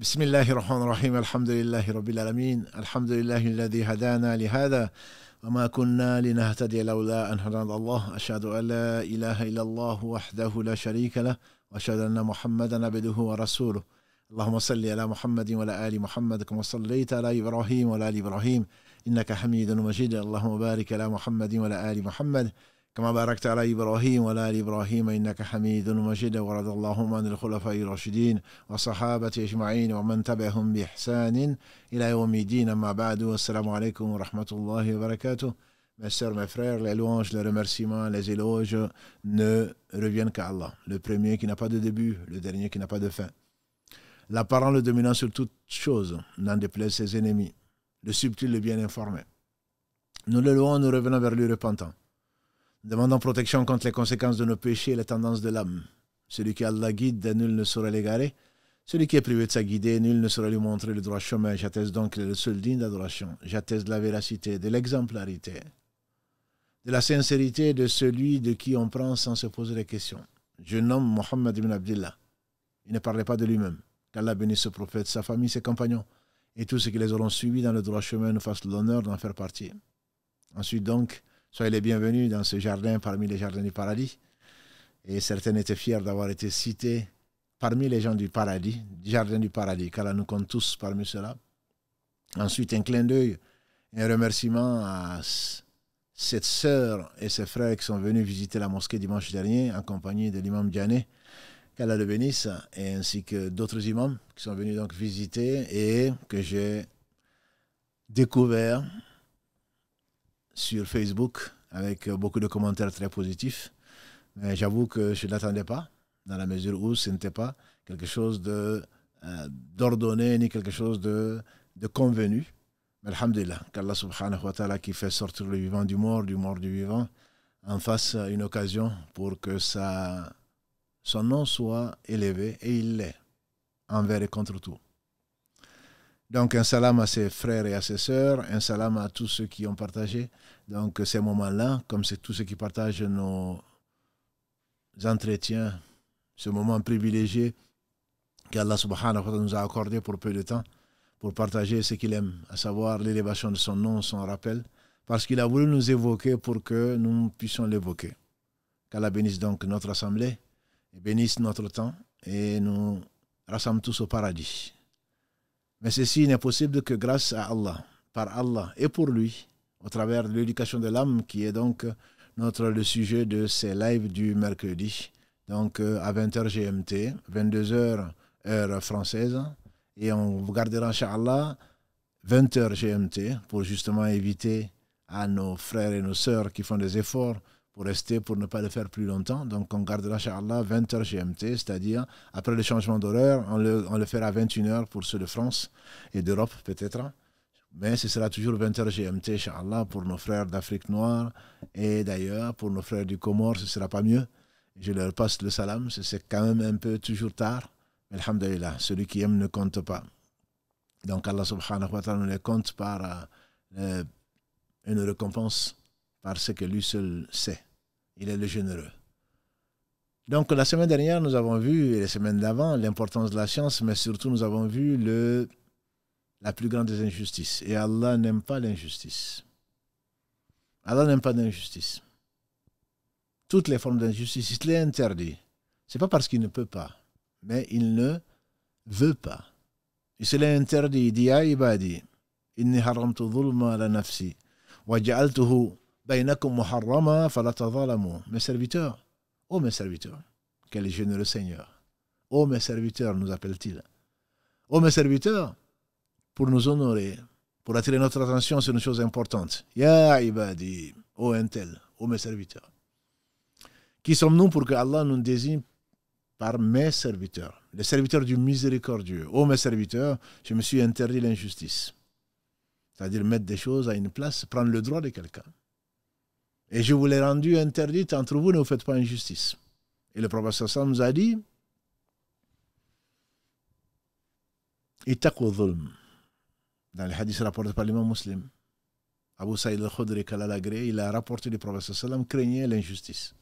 بسم الله الرحمن الرحيم الحمد لله رب العالمين الحمد لله الذي هدانا لهذا وما كنا لنهتدي لولا أن هدانا الله أشهد أن لا إله إلا الله وحده لا شريك له وأشهد أن محمدا عبده ورسوله اللهم صل على محمد وعلى آل محمد كما صليت على إبراهيم وعلى آل إبراهيم إنك حميد مجيد اللهم بارك على محمد وعلى آل محمد كما Mes mes frères, les louanges, les remerciements, les éloges ne reviennent qu'à Allah, le premier qui n'a pas de début, le dernier qui n'a pas de fin. La le dominant sur toute chose, n'en déplaise ses ennemis. Le subtil, le bien informé. Nous le louons, nous revenons vers lui repentant. Demandant protection contre les conséquences de nos péchés et les tendances de l'âme. Celui qui Allah guide, nul ne saurait l'égarer. Celui qui est privé de sa guidée, nul ne saurait lui montrer le droit chemin. J'atteste donc le seul digne d'adoration. J'atteste de la véracité, de l'exemplarité, de la sincérité de celui de qui on prend sans se poser des questions. Je nomme Mohammed ibn Abdullah. Il ne parlait pas de lui-même. Qu'Allah bénisse ce prophète, sa famille, ses compagnons, et tous ceux qui les auront suivis dans le droit chemin nous fassent l'honneur d'en faire partie. Ensuite donc, Soyez les bienvenus dans ce jardin parmi les jardins du paradis. Et certains étaient fiers d'avoir été cités parmi les gens du paradis, du jardin du paradis, car nous compte tous parmi ceux-là. Ensuite, un clin d'œil, un remerciement à cette sœur et ses frères qui sont venus visiter la mosquée dimanche dernier, en compagnie de l'imam Djané, qu'Allah le bénisse, et ainsi que d'autres imams qui sont venus donc visiter et que j'ai découvert sur Facebook avec euh, beaucoup de commentaires très positifs. Mais j'avoue que je ne l'attendais pas, dans la mesure où ce n'était pas quelque chose euh, d'ordonné ni quelque chose de, convenu. Mais Alhamdulillah, qu'Allah subhanahu wa ta'ala qui fait sortir le vivant du mort, du mort du vivant, en fasse une occasion pour que son nom soit élevé, et il l'est, envers et contre tout. Donc un salam à ses frères et à ses sœurs, un salam à tous ceux qui ont partagé. Donc ces moments-là, comme c'est tous ceux qui partagent nos entretiens, ce moment privilégié qu'Allah subhanahu wa ta'ala nous a accordé pour peu de temps, pour partager ce qu'il aime, à savoir l'élévation de son nom, son rappel, parce qu'il a voulu nous évoquer pour que nous puissions l'évoquer. Qu'Allah bénisse donc notre assemblée, bénisse notre temps et nous rassemble tous au paradis. Mais ceci n'est possible que grâce à Allah, par Allah et pour lui, au travers de l'éducation de l'âme, qui est donc notre, le sujet de ces lives du mercredi, donc euh, à 20h GMT, 22h heure française, et on vous gardera, Inch'Allah, 20h GMT, pour justement éviter à nos frères et nos sœurs qui font des efforts pour rester, pour ne pas le faire plus longtemps. Donc on gardera, Inch'Allah, 20h GMT, c'est-à-dire après le changement d'horreur, on le, on le fera à 21h pour ceux de France et d'Europe peut-être. Mais ce sera toujours 20h GMT, Inch'Allah, pour nos frères d'Afrique noire et d'ailleurs, pour nos frères du Comore, ce ne sera pas mieux. Je leur passe le salam, c'est quand même un peu toujours tard. Mais Alhamdulillah, celui qui aime ne compte pas. Donc Allah subhanahu wa ta'ala ne les compte par euh, une récompense, par ce que lui seul sait il est le généreux. Donc la semaine dernière, nous avons vu, et les semaines d'avant, l'importance de la science, mais surtout nous avons vu le, la plus grande des injustices. Et Allah n'aime pas l'injustice. Allah n'aime pas l'injustice. Toutes les formes d'injustice, il les interdit. C'est pas parce qu'il ne peut pas, mais il ne veut pas. Il se l'est interdit. Il dit, ibadi, inni haramtu dhulma la nafsi, wa ja'altuhu mes serviteurs, ô mes serviteurs, quel généreux Seigneur. Ô mes serviteurs, nous appelle-t-il. Ô mes serviteurs, pour nous honorer, pour attirer notre attention sur une chose importante. Ya ibadi, ô un ô mes serviteurs. Qui sommes-nous pour que Allah nous désigne par mes serviteurs, les serviteurs du miséricordieux. Ô mes serviteurs, je me suis interdit l'injustice. C'est-à-dire mettre des choses à une place, prendre le droit de quelqu'un. Et je vous l'ai rendu interdite entre vous, ne vous faites pas injustice. Et le prophète sallam nous a dit Dans le hadiths rapportés par l'imam muslim, Abu Sayyid al-Khudri il a rapporté du prophète sallam, « craignez l'injustice.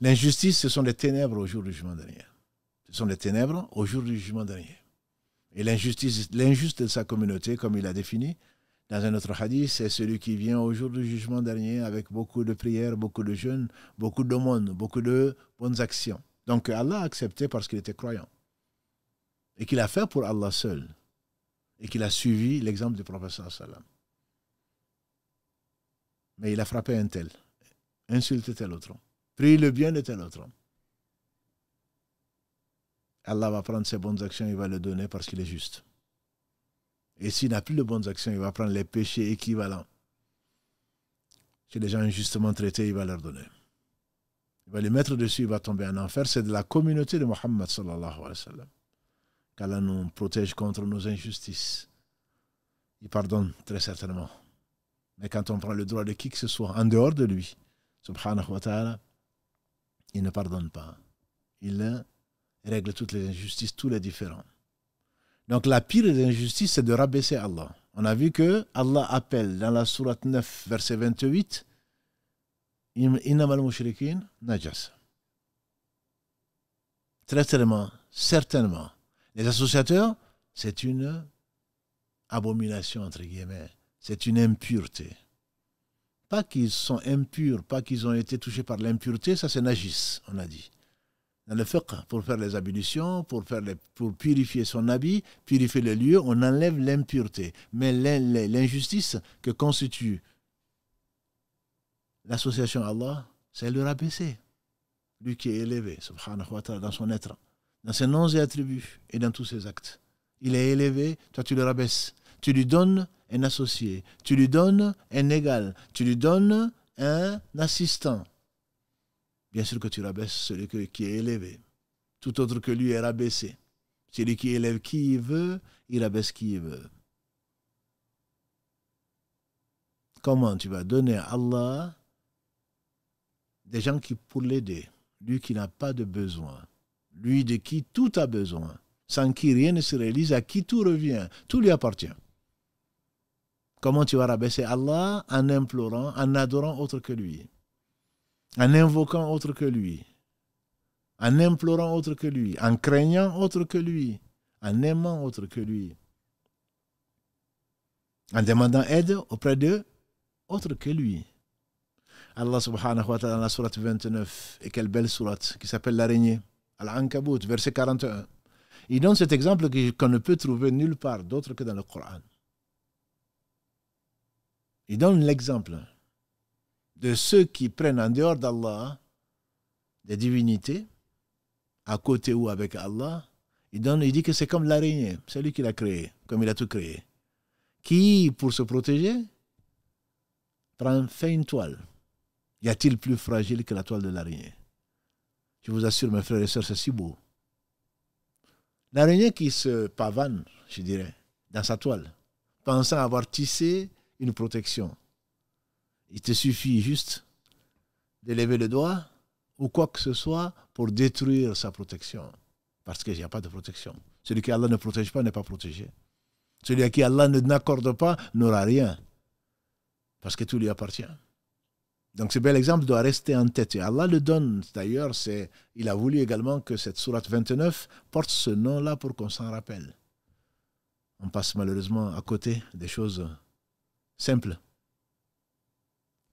L'injustice, ce sont les ténèbres au jour du jugement dernier. Ce sont les ténèbres au jour du jugement dernier. Et l'injustice, l'injuste de sa communauté, comme il a défini, dans un autre hadith, c'est celui qui vient au jour du jugement dernier avec beaucoup de prières, beaucoup de jeûnes, beaucoup d'aumônes, beaucoup de bonnes actions. Donc Allah a accepté parce qu'il était croyant. Et qu'il a fait pour Allah seul. Et qu'il a suivi l'exemple du professeur Salam. Mais il a frappé un tel, insulté tel autre, pris le bien de tel autre. Allah va prendre ses bonnes actions, et va le donner parce qu'il est juste. Et s'il n'a plus de bonnes actions, il va prendre les péchés équivalents. que les gens injustement traités, il va leur donner. Il va les mettre dessus, il va tomber en enfer. C'est de la communauté de Muhammad sallallahu alayhi wa sallam. Qu'Allah nous protège contre nos injustices. Il pardonne très certainement. Mais quand on prend le droit de qui que ce soit en dehors de lui, subhanahu wa ta'ala, il ne pardonne pas. Il règle toutes les injustices, tous les différents. Donc la pire des injustices, c'est de rabaisser Allah. On a vu que Allah appelle dans la sourate 9, verset 28, al mushrikin najas. Très certainement, certainement, les associateurs, c'est une abomination, entre guillemets. C'est une impureté. Pas qu'ils sont impurs, pas qu'ils ont été touchés par l'impureté, ça c'est najis, on a dit dans le fiqh, pour faire les ablutions, pour, faire pour purifier son habit, purifier le lieu, on enlève l'impureté. Mais l'injustice que constitue l'association à Allah, c'est le rabaisser. Lui qui est élevé, subhanahu wa ta'ala, dans son être, dans ses noms et attributs et dans tous ses actes. Il est élevé, toi tu le rabaisses. Tu lui donnes un associé, tu lui donnes un égal, tu lui donnes un assistant bien sûr que tu rabaisses celui qui est élevé. Tout autre que lui est rabaissé. Celui qui élève qui il veut, il rabaisse qui il veut. Comment tu vas donner à Allah des gens qui pour l'aider, lui qui n'a pas de besoin, lui de qui tout a besoin, sans qui rien ne se réalise, à qui tout revient, tout lui appartient. Comment tu vas rabaisser Allah en implorant, en adorant autre que lui en invoquant autre que lui, en implorant autre que lui, en craignant autre que lui, en aimant autre que lui, en demandant aide auprès d'eux, autre que lui. Allah subhanahu wa ta'ala dans la sourate 29, et quelle belle surat qui s'appelle l'araignée, Al-Ankabut, verset 41. Il donne cet exemple qu'on ne peut trouver nulle part d'autre que dans le Coran. Il donne l'exemple de ceux qui prennent en dehors d'Allah des divinités, à côté ou avec Allah, il, donne, il dit que c'est comme l'araignée, c'est lui qui l'a créé, comme il a tout créé, qui, pour se protéger, prend, fait une toile. Y a-t-il plus fragile que la toile de l'araignée Je vous assure, mes frères et sœurs, c'est si beau. L'araignée qui se pavane, je dirais, dans sa toile, pensant avoir tissé une protection, il te suffit juste de lever le doigt ou quoi que ce soit pour détruire sa protection. Parce qu'il n'y a pas de protection. Celui qui Allah ne protège pas n'est pas protégé. Celui à qui Allah ne n'accorde pas n'aura rien. Parce que tout lui appartient. Donc ce bel exemple doit rester en tête. Et Allah le donne. D'ailleurs, c'est, il a voulu également que cette sourate 29 porte ce nom-là pour qu'on s'en rappelle. On passe malheureusement à côté des choses simples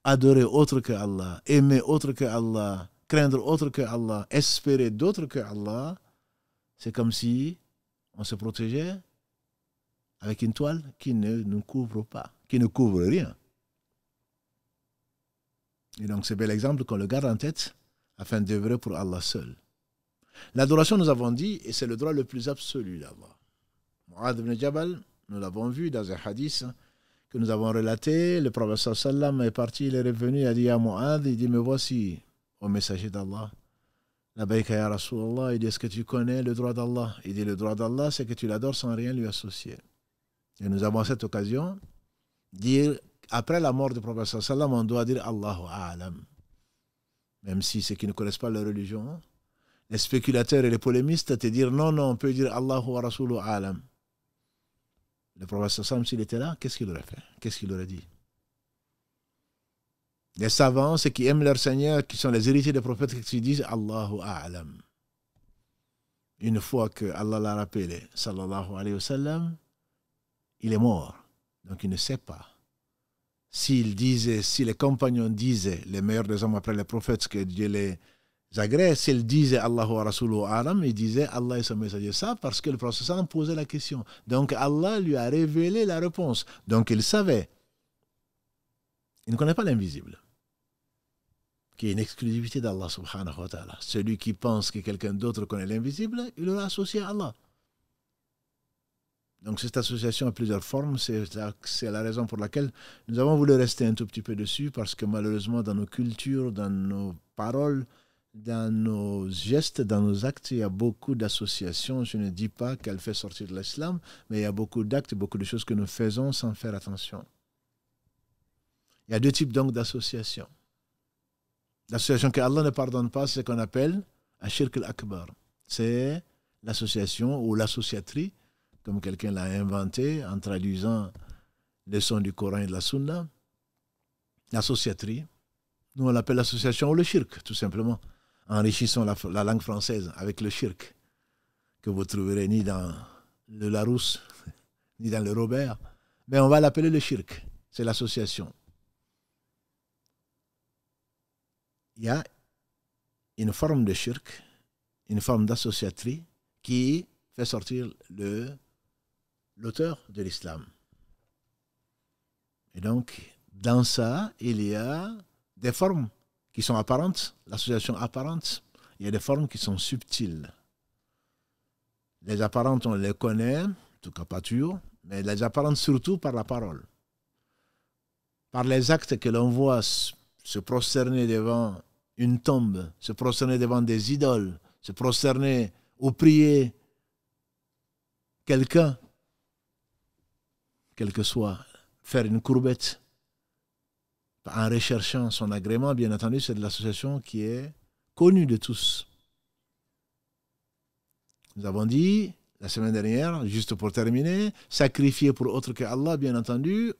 adorer autre que Allah, aimer autre que Allah, craindre autre que Allah, espérer d'autre que Allah, c'est comme si on se protégeait avec une toile qui ne nous couvre pas, qui ne couvre rien. Et donc, c'est bel exemple qu'on le garde en tête afin d'œuvrer pour Allah seul. L'adoration, nous avons dit, et c'est le droit le plus absolu d'Allah. Mu'adh ibn Jabal, nous l'avons vu dans un hadith, nous avons relaté, le professeur sallam est parti, il est revenu, il a dit à Mu'adh, il dit, me voici, au messager d'Allah. La ya Rasulallah, il dit, est-ce que tu connais le droit d'Allah Il dit, le droit d'Allah, c'est que tu l'adores sans rien lui associer. Et nous avons cette occasion, dire, après la mort du professeur sallam, on doit dire Allahu A'lam. Même si ceux qui ne connaissent pas la religion, les spéculateurs et les polémistes te dire non, non, on peut dire Allahu wa A'lam. Le prophète Sassam, s'il était là, qu'est-ce qu'il aurait fait Qu'est-ce qu'il aurait dit Les savants, ceux qui aiment leur Seigneur, qui sont les héritiers des prophètes, qui disent Allahu A'lam. Une fois que Allah l'a rappelé, sallallahu alayhi wa sallam, il est mort. Donc il ne sait pas. S'il disait, si les compagnons disaient, les meilleurs des hommes après les prophètes, que Dieu les, Grèce, il disait Allahu wa Rasulu il ils disaient Allah et son messager ça parce que le prophète posait la question. Donc Allah lui a révélé la réponse. Donc il savait. Il ne connaît pas l'invisible, qui est une exclusivité d'Allah subhanahu wa ta'ala. Celui qui pense que quelqu'un d'autre connaît l'invisible, il l'a associé à Allah. Donc cette association a plusieurs formes, c'est la, la, raison pour laquelle nous avons voulu rester un tout petit peu dessus, parce que malheureusement dans nos cultures, dans nos paroles, dans nos gestes, dans nos actes, il y a beaucoup d'associations. Je ne dis pas qu'elle fait sortir de l'islam, mais il y a beaucoup d'actes, beaucoup de choses que nous faisons sans faire attention. Il y a deux types donc d'associations. L'association que Allah ne pardonne pas, c'est ce qu'on appelle shirk al-Akbar. C'est l'association ou l'associatrie, comme quelqu'un l'a inventé en traduisant les sons du Coran et de la Sunna. L'associatrie, Nous, on l'appelle l'association ou le shirk, tout simplement enrichissons la, langue française avec le shirk, que vous trouverez ni dans le Larousse, ni dans le Robert, mais on va l'appeler le shirk, c'est l'association. Il y a une forme de shirk, une forme d'associatrice qui fait sortir l'auteur de l'islam. Et donc, dans ça, il y a des formes qui sont apparentes, l'association apparente. Il y a des formes qui sont subtiles. Les apparentes, on les connaît, en tout cas pas toujours, mais les apparentes surtout par la parole. Par les actes que l'on voit se prosterner devant une tombe, se prosterner devant des idoles, se prosterner ou prier quelqu'un, quel que soit, faire une courbette, en recherchant son agrément, bien entendu, c'est de l'association qui est connue de tous. Nous avons dit la semaine dernière, juste pour terminer, sacrifier pour autre que Allah, bien entendu,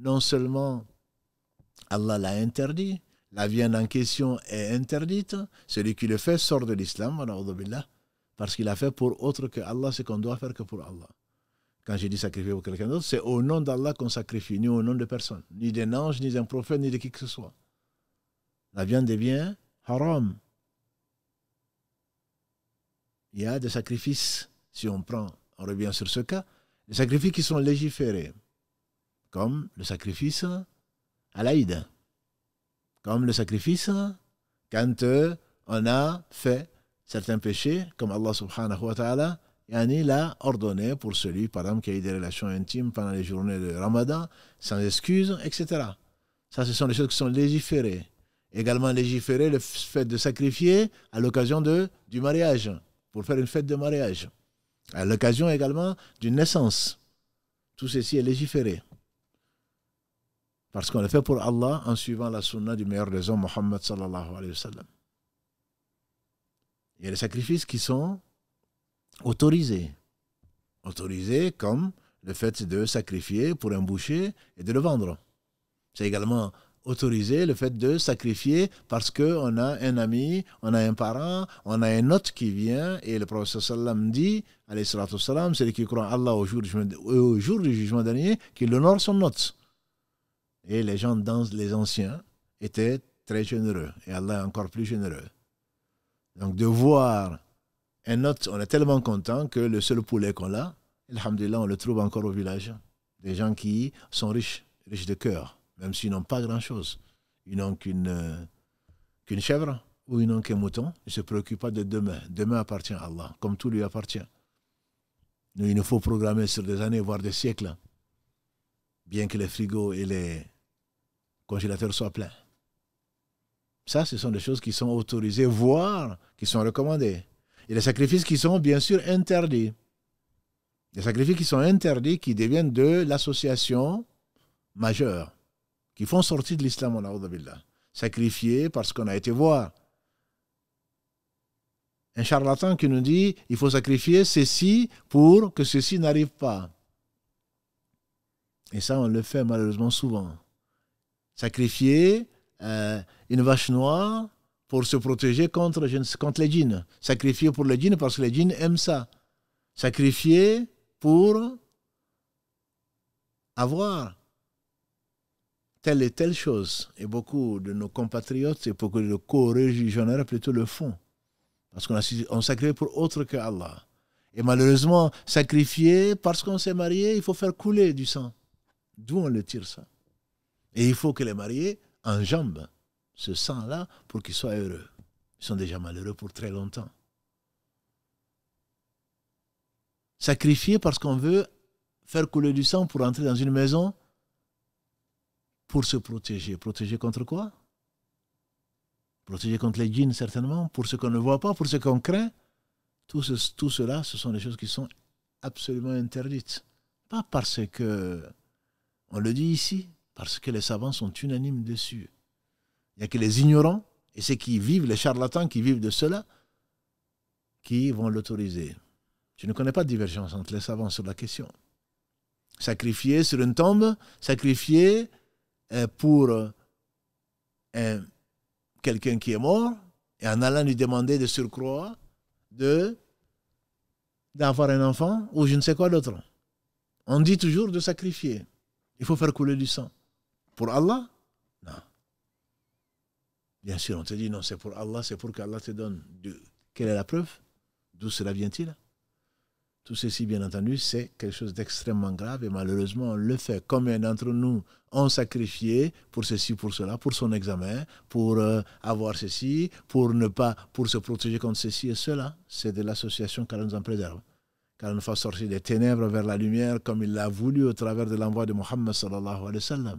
non seulement Allah l'a interdit, la viande en question est interdite, celui qui le fait sort de l'islam, parce qu'il a fait pour autre que Allah ce qu'on doit faire que pour Allah. Quand je dis sacrifier pour quelqu'un d'autre, c'est au nom d'Allah qu'on sacrifie, ni au nom de personne, ni d'un ange, ni d'un prophète, ni de qui que ce soit. La viande devient haram. Il y a des sacrifices, si on prend, on revient sur ce cas, des sacrifices qui sont légiférés, comme le sacrifice à l'Aïd, comme le sacrifice quand euh, on a fait certains péchés, comme Allah subhanahu wa ta'ala Yani l'a ordonné pour celui, par exemple, qui a eu des relations intimes pendant les journées de Ramadan, sans excuse, etc. Ça, ce sont des choses qui sont légiférées. Également légiférer le fait de sacrifier à l'occasion du mariage, pour faire une fête de mariage. À l'occasion également d'une naissance. Tout ceci est légiféré. Parce qu'on le fait pour Allah en suivant la sunna du meilleur des hommes, Mohammed sallallahu alayhi wa sallam. Il y a des sacrifices qui sont autorisé. Autorisé comme le fait de sacrifier pour un boucher et de le vendre. C'est également autorisé le fait de sacrifier parce qu'on a un ami, on a un parent, on a un autre qui vient et le prophète sallam dit, alayhi salam, celui qui croit en Allah au jour, euh, au jour du jugement dernier, qu'il honore son hôte. Et les gens dans les anciens étaient très généreux et Allah est encore plus généreux. Donc de voir un autre, on est tellement content que le seul poulet qu'on a, alhamdulillah, on le trouve encore au village. Des gens qui sont riches, riches de cœur, même s'ils n'ont pas grand-chose. Ils n'ont qu'une euh, chèvre ou ils n'ont qu'un mouton. Ils ne se préoccupent pas de demain. Demain appartient à Allah, comme tout lui appartient. Nous, il nous faut programmer sur des années, voire des siècles, bien que les frigos et les congélateurs soient pleins. Ça, ce sont des choses qui sont autorisées, voire qui sont recommandées. Et les sacrifices qui sont bien sûr interdits. Les sacrifices qui sont interdits, qui deviennent de l'association majeure, qui font sortir de l'islam, en billah. Sacrifiés parce qu'on a été voir. Un charlatan qui nous dit il faut sacrifier ceci pour que ceci n'arrive pas. Et ça, on le fait malheureusement souvent. Sacrifier euh, une vache noire pour se protéger contre, contre les djinns. Sacrifier pour les djinns parce que les djinns aiment ça. Sacrifier pour avoir telle et telle chose. Et beaucoup de nos compatriotes et beaucoup de co régionnaires plutôt le font. Parce qu'on on sacrifie pour autre que Allah. Et malheureusement, sacrifier parce qu'on s'est marié, il faut faire couler du sang. D'où on le tire ça Et il faut que les mariés enjambent ce sang-là pour qu'ils soient heureux. Ils sont déjà malheureux pour très longtemps. Sacrifier parce qu'on veut faire couler du sang pour entrer dans une maison pour se protéger. Protéger contre quoi Protéger contre les djinns, certainement, pour ce qu'on ne voit pas, pour ce qu'on craint. Tout, cela, ce sont des choses qui sont absolument interdites. Pas parce que on le dit ici, parce que les savants sont unanimes dessus. Il n'y a que les ignorants et ceux qui vivent, les charlatans qui vivent de cela, qui vont l'autoriser. Je ne connais pas de divergence entre les savants sur la question. Sacrifier sur une tombe, sacrifier euh, pour euh, quelqu'un qui est mort, et en allant lui demander de surcroît de d'avoir un enfant ou je ne sais quoi d'autre. On dit toujours de sacrifier. Il faut faire couler du sang. Pour Allah, Bien sûr, on te dit non, c'est pour Allah, c'est pour qu'Allah te donne. De... Quelle est la preuve D'où cela vient-il Tout ceci, bien entendu, c'est quelque chose d'extrêmement grave et malheureusement, on le fait. Combien d'entre nous ont sacrifié pour ceci, pour cela, pour son examen, pour euh, avoir ceci, pour ne pas, pour se protéger contre ceci et cela C'est de l'association qu'Allah nous en préserve qu'Allah nous fasse sortir des ténèbres vers la lumière comme il l'a voulu au travers de l'envoi de Mohammed sallallahu alayhi wa sallam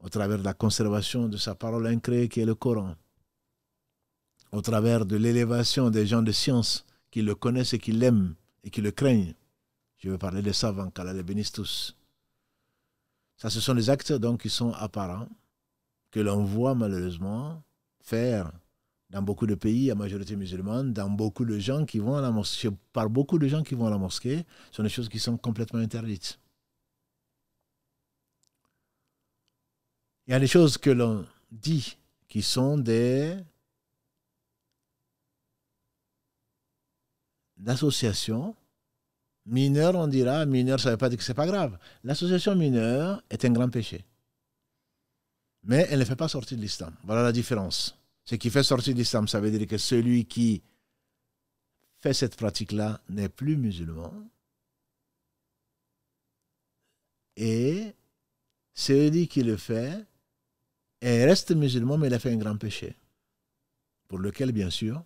au travers de la conservation de sa parole incréée qui est le Coran, au travers de l'élévation des gens de science qui le connaissent et qui l'aiment et qui le craignent. Je veux parler des savants, qu'Allah les bénisse tous. Ça, ce sont des actes donc qui sont apparents, que l'on voit malheureusement faire dans beaucoup de pays à majorité musulmane, dans beaucoup de gens qui vont à la mosquée, par beaucoup de gens qui vont à la mosquée, ce sont des choses qui sont complètement interdites. Il y a des choses que l'on dit qui sont des associations mineures. on dira, mineure, ça ne veut pas dire que ce n'est pas grave. L'association mineure est un grand péché. Mais elle ne fait pas sortir de l'islam. Voilà la différence. Ce qui fait sortir de l'islam, ça veut dire que celui qui fait cette pratique-là n'est plus musulman. Et celui qui le fait et il reste musulman, mais il a fait un grand péché, pour lequel, bien sûr,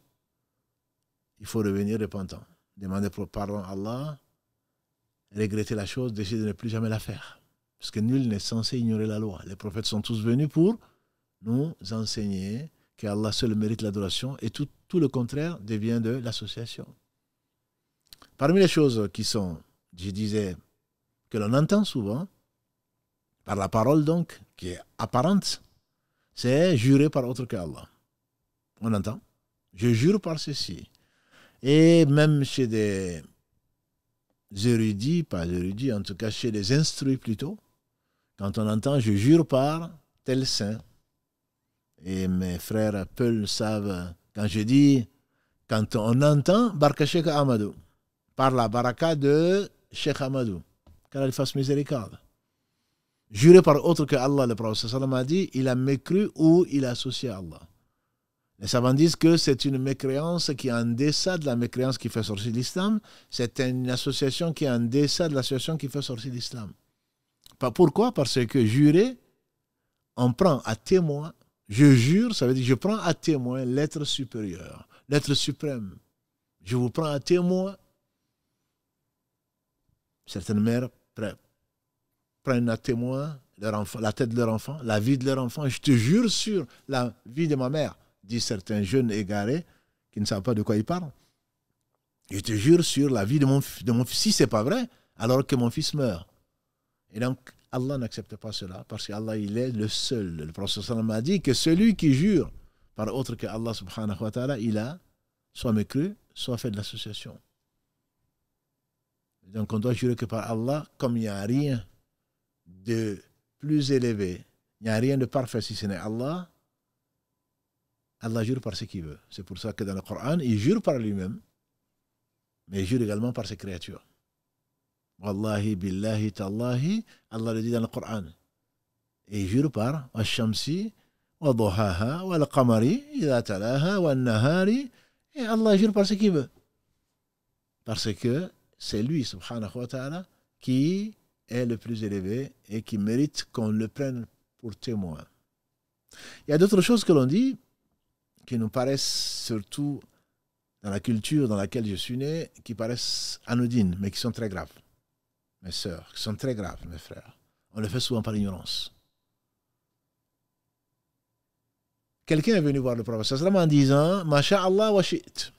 il faut revenir repentant, demander pardon à Allah, regretter la chose, décider de ne plus jamais la faire. Parce que nul n'est censé ignorer la loi. Les prophètes sont tous venus pour nous enseigner qu'Allah seul mérite l'adoration et tout, tout le contraire devient de l'association. Parmi les choses qui sont, je disais, que l'on entend souvent, par la parole donc, qui est apparente, c'est juré par autre que Allah. On entend Je jure par ceci. Et même chez des érudits, pas érudits, en tout cas chez les instruits plutôt, quand on entend je jure par tel saint, et mes frères Peul savent, quand je dis, quand on entend Barka Amadou, par la baraka de Sheikh Amadou, qu'elle fasse miséricorde. Jurer par autre que Allah, le prophète a dit, il a mécru ou il a associé à Allah. Les savants disent que c'est une mécréance qui est en deçà de la mécréance qui fait sortir l'islam. C'est une association qui est en deçà de l'association qui fait sortir l'islam. Pourquoi Parce que jurer, on prend à témoin, je jure, ça veut dire je prends à témoin l'être supérieur, l'être suprême. Je vous prends à témoin. Certaines mères prêtent prennent à témoin la tête de leur enfant, la vie de leur enfant. Je te jure sur la vie de ma mère, disent certains jeunes égarés qui ne savent pas de quoi ils parlent. Je te jure sur la vie de mon, de mon fils, si ce n'est pas vrai, alors que mon fils meurt. Et donc, Allah n'accepte pas cela parce qu'Allah, il est le seul. Le prophète sallam a dit que celui qui jure par autre que Allah subhanahu wa ta'ala, il a soit mécru, soit fait de l'association. Donc on doit jurer que par Allah, comme il n'y a rien de plus élevé. Il n'y a rien de parfait si ce n'est Allah. Allah jure par ce qu'il veut. C'est pour ça que dans le Coran, il jure par lui-même, mais il jure également par ses créatures. Wallahi, billahi, tallahi, Allah le dit dans le Coran. il jure par Ash-Shamsi, wa Dohaha, wa Et Allah jure par ce qu'il veut. Parce que c'est lui, subhanahu wa ta'ala, qui est le plus élevé et qui mérite qu'on le prenne pour témoin. Il y a d'autres choses que l'on dit qui nous paraissent surtout dans la culture dans laquelle je suis né, qui paraissent anodines, mais qui sont très graves. Mes sœurs, qui sont très graves, mes frères. On le fait souvent par ignorance. Quelqu'un est venu voir le prophète en disant macha Allah wa shi't.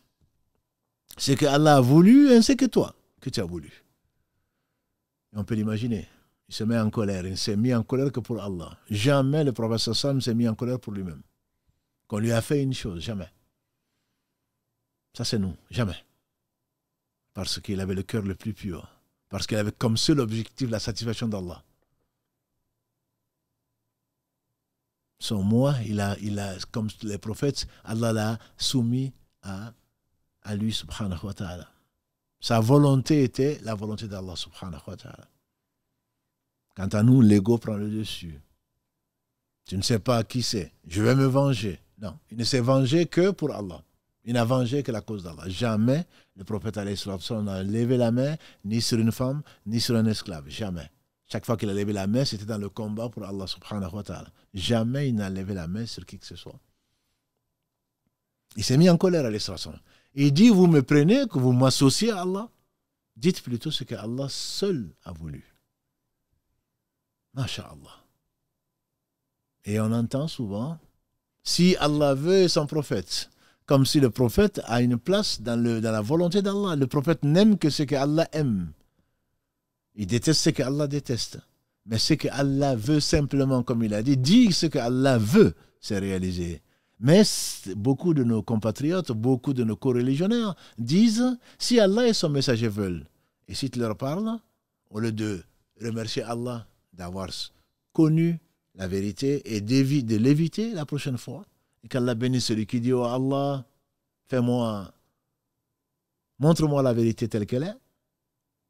Ce que Allah a voulu, ainsi que toi, que tu as voulu on peut l'imaginer. Il se met en colère. Il s'est mis en colère que pour Allah. Jamais le prophète Sam s'est mis en colère pour lui-même. Qu'on lui a fait une chose, jamais. Ça, c'est nous, jamais. Parce qu'il avait le cœur le plus pur. Parce qu'il avait comme seul objectif la satisfaction d'Allah. Son moi, il a, il a, comme les prophètes, Allah l'a soumis à, à lui, subhanahu wa ta'ala. Sa volonté était la volonté d'Allah subhanahu wa ta'ala. Quant à nous, l'ego prend le dessus. Tu ne sais pas qui c'est. Je vais me venger. Non, il ne s'est vengé que pour Allah. Il n'a vengé que la cause d'Allah. Jamais le prophète n'a levé la main ni sur une femme, ni sur un esclave. Jamais. Chaque fois qu'il a levé la main, c'était dans le combat pour Allah subhanahu wa ta'ala. Jamais il n'a levé la main sur qui que ce soit. Il s'est mis en colère à l'Israël. Il dit, vous me prenez, que vous m'associez à Allah. Dites plutôt ce que Allah seul a voulu. Masha'Allah. Et on entend souvent, si Allah veut son prophète, comme si le prophète a une place dans, dans la volonté d'Allah. Le prophète n'aime que ce que Allah aime. Il déteste ce que Allah déteste. Mais ce que Allah veut simplement, comme il a dit, dit ce que Allah veut, c'est réalisé. Mais beaucoup de nos compatriotes, beaucoup de nos co-religionnaires disent si Allah et son messager veulent, et si tu leur parles, au lieu de remercier Allah d'avoir connu la vérité et de l'éviter la prochaine fois, et qu'Allah bénisse celui qui dit Oh Allah, fais-moi, montre-moi la vérité telle qu'elle est,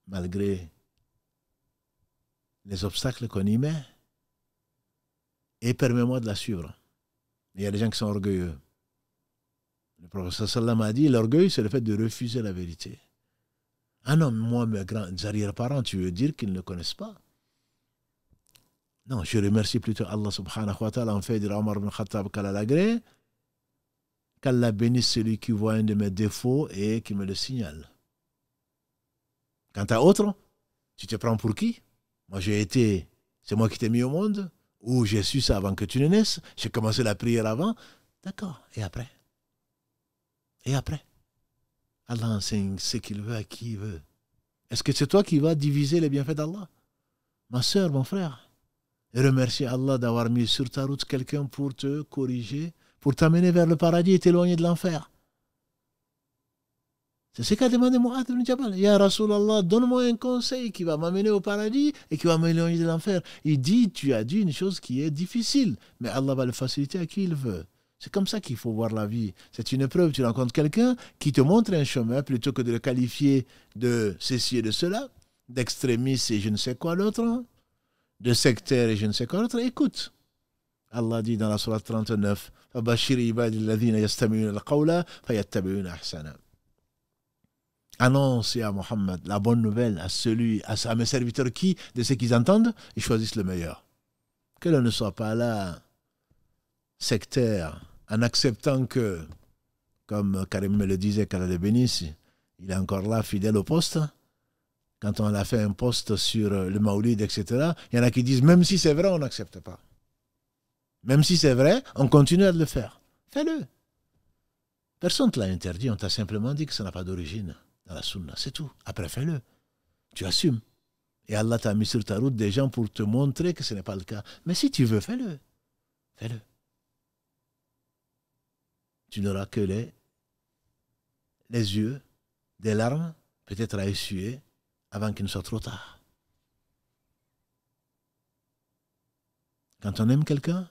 malgré les obstacles qu'on y met, et permets-moi de la suivre il y a des gens qui sont orgueilleux. Le professeur Sallam a dit, l'orgueil, c'est le fait de refuser la vérité. Ah non, moi, mes grands arrière-parents, tu veux dire qu'ils ne le connaissent pas Non, je remercie plutôt Allah subhanahu wa ta'ala en fait de Omar ibn Khattab qu'Allah bénisse celui qui voit un de mes défauts et qui me le signale. Quant à autre, tu te prends pour qui Moi, j'ai été, c'est moi qui t'ai mis au monde, ou j'ai su ça avant que tu ne naisses, j'ai commencé la prière avant. D'accord, et après Et après Allah enseigne ce qu'il veut à qui il veut. Est-ce que c'est toi qui vas diviser les bienfaits d'Allah Ma soeur, mon frère, et remercie Allah d'avoir mis sur ta route quelqu'un pour te corriger, pour t'amener vers le paradis et t'éloigner de l'enfer. C'est ce qu'a demandé Mouad ibn Jabal. Ya Rasulallah, donne-moi un conseil qui va m'amener au paradis et qui va m'éloigner de l'enfer. Il dit, tu as dit une chose qui est difficile, mais Allah va le faciliter à qui il veut. C'est comme ça qu'il faut voir la vie. C'est une épreuve. Tu rencontres quelqu'un qui te montre un chemin plutôt que de le qualifier de ceci et de cela, d'extrémiste et je ne sais quoi d'autre, de sectaire et je ne sais quoi d'autre. Écoute. Allah dit dans la surah 39, « ibadil ladhina yastamiyuna al-qawla ahsana » annoncer à Mohammed la bonne nouvelle à celui, à, mes serviteurs qui, de ce qu'ils entendent, ils choisissent le meilleur. Que l'on ne soit pas là sectaire en acceptant que, comme Karim me le disait, qu'Allah le bénisse, il est encore là fidèle au poste. Quand on a fait un poste sur le Maoulid, etc., il y en a qui disent même si c'est vrai, on n'accepte pas. Même si c'est vrai, on continue à le faire. Fais-le. Personne ne te l'a interdit, on t'a simplement dit que ça n'a pas d'origine dans la sunna, c'est tout. Après, fais-le. Tu assumes. Et Allah t'a mis sur ta route des gens pour te montrer que ce n'est pas le cas. Mais si tu veux, fais-le. Fais-le. Tu n'auras que les, les yeux, des larmes, peut-être à essuyer, avant qu'il ne soit trop tard. Quand on aime quelqu'un,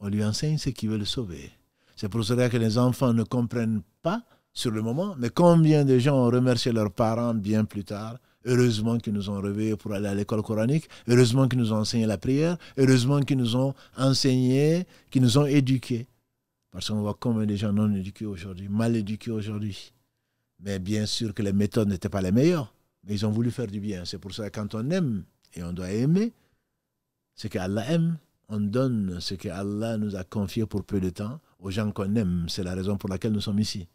on lui enseigne ce qui veut le sauver. C'est pour cela que les enfants ne comprennent pas sur le moment, mais combien de gens ont remercié leurs parents bien plus tard Heureusement qu'ils nous ont réveillés pour aller à l'école coranique, heureusement qu'ils nous ont enseigné la prière, heureusement qu'ils nous ont enseigné, qu'ils nous ont éduqués. Parce qu'on voit combien de gens non éduqués aujourd'hui, mal éduqués aujourd'hui. Mais bien sûr que les méthodes n'étaient pas les meilleures, mais ils ont voulu faire du bien. C'est pour ça que quand on aime, et on doit aimer ce qu'Allah aime, on donne ce que Allah nous a confié pour peu de temps aux gens qu'on aime. C'est la raison pour laquelle nous sommes ici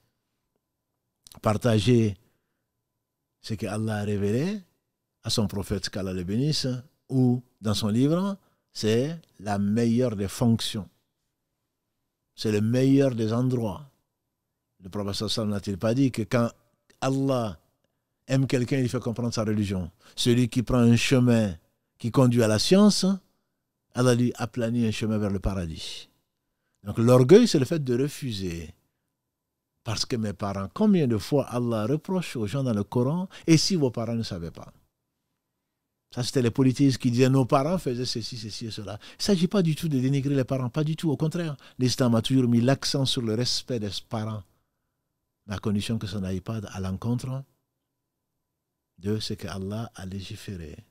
partager ce que Allah a révélé à son prophète, qu'Allah le bénisse, ou dans son livre, c'est la meilleure des fonctions. C'est le meilleur des endroits. Le prophète n'a-t-il pas dit que quand Allah aime quelqu'un, il fait comprendre sa religion. Celui qui prend un chemin qui conduit à la science, Allah lui a un chemin vers le paradis. Donc l'orgueil, c'est le fait de refuser parce que mes parents, combien de fois Allah reproche aux gens dans le Coran, et si vos parents ne savaient pas ça, c'était les politistes qui disaient nos parents faisaient ceci, ceci et cela. Il ne s'agit pas du tout de dénigrer les parents, pas du tout. Au contraire, l'islam a toujours mis l'accent sur le respect des parents, à condition que ça n'aille pas à l'encontre de ce que Allah a légiféré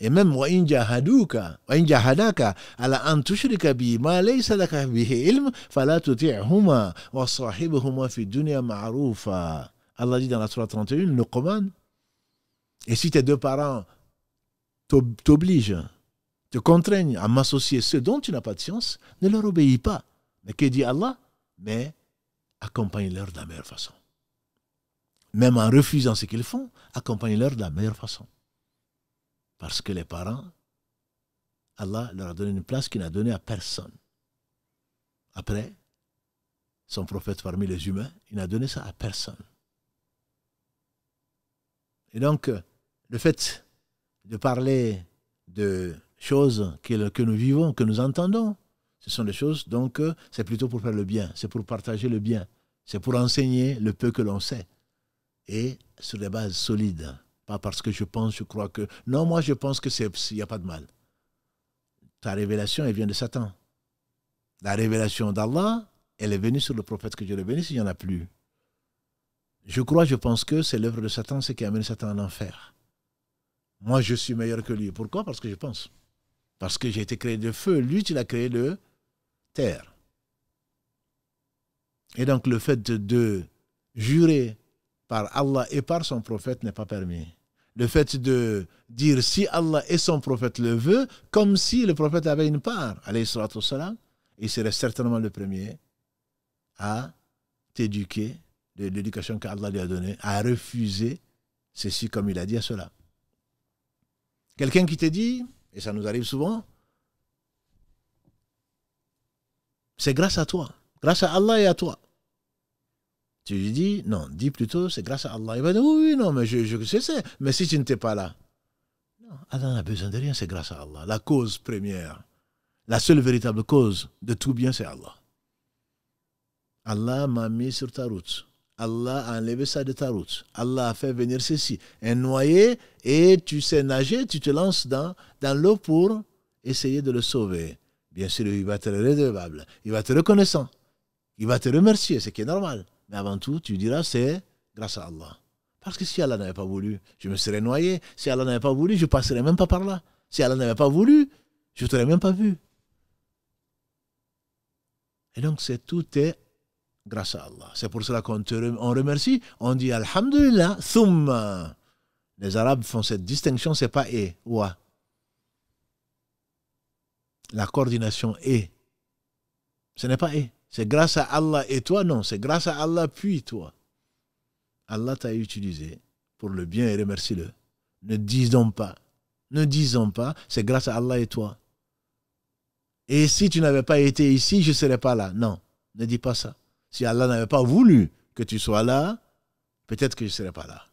et même wa jahadaka jahadaka ala an tushrika bi ma laysa laka bihi ilm fala tuti'huma wa sahibuhuma fi dunya ma'rufa Allah dit dans la Surah 31 le commande et si tes deux parents t'obligent te contraignent à m'associer ceux dont tu n'as pas de science ne leur obéis pas mais que dit Allah mais accompagne-leur de la meilleure façon même en refusant ce qu'ils font accompagne-leur de la meilleure façon parce que les parents, Allah leur a donné une place qu'il n'a donnée à personne. Après, son prophète parmi les humains, il n'a donné ça à personne. Et donc, euh, le fait de parler de choses que, nous vivons, que nous entendons, ce sont des choses, donc, euh, c'est plutôt pour faire le bien, c'est pour partager le bien, c'est pour enseigner le peu que l'on sait, et sur des bases solides. Pas parce que je pense, je crois que... Non, moi, je pense que c'est n'y a pas de mal. Ta révélation, elle vient de Satan. La révélation d'Allah, elle est venue sur le prophète que Dieu le bénisse, il n'y en a plus. Je crois, je pense que c'est l'œuvre de Satan, c'est qui amené Satan en enfer. Moi, je suis meilleur que lui. Pourquoi Parce que je pense. Parce que j'ai été créé de feu. Lui, tu l'as créé de terre. Et donc, le fait de jurer par Allah et par son prophète n'est pas permis le fait de dire si Allah et son prophète le veut, comme si le prophète avait une part, il serait certainement le premier à t'éduquer de l'éducation qu'Allah lui a donnée, à refuser ceci comme il a dit à cela. Quelqu'un qui te dit, et ça nous arrive souvent, c'est grâce à toi, grâce à Allah et à toi. Tu lui dis, non, dis plutôt, c'est grâce à Allah. Il va dire, oui, oui, non, mais je, sais, mais si tu n'étais pas là. Non, Allah n'a besoin de rien, c'est grâce à Allah. La cause première, la seule véritable cause de tout bien, c'est Allah. Allah m'a mis sur ta route. Allah a enlevé ça de ta route. Allah a fait venir ceci. Un noyé, et tu sais nager, tu te lances dans, dans l'eau pour essayer de le sauver. Bien sûr, il va te redevable. Il va te reconnaissant. Il va te remercier, ce qui est normal. Mais avant tout, tu diras, c'est grâce à Allah. Parce que si Allah n'avait pas voulu, je me serais noyé. Si Allah n'avait pas voulu, je ne passerais même pas par là. Si Allah n'avait pas voulu, je ne t'aurais même pas vu. Et donc, c'est tout est grâce à Allah. C'est pour cela qu'on on remercie. On dit Alhamdulillah, thum Les Arabes font cette distinction, Ce n'est pas et ou La coordination est. Ce n'est pas et. C'est grâce à Allah et toi, non, c'est grâce à Allah puis toi. Allah t'a utilisé pour le bien et remercie-le. Ne disons pas, ne disons pas, c'est grâce à Allah et toi. Et si tu n'avais pas été ici, je ne serais pas là. Non, ne dis pas ça. Si Allah n'avait pas voulu que tu sois là, peut-être que je ne serais pas là.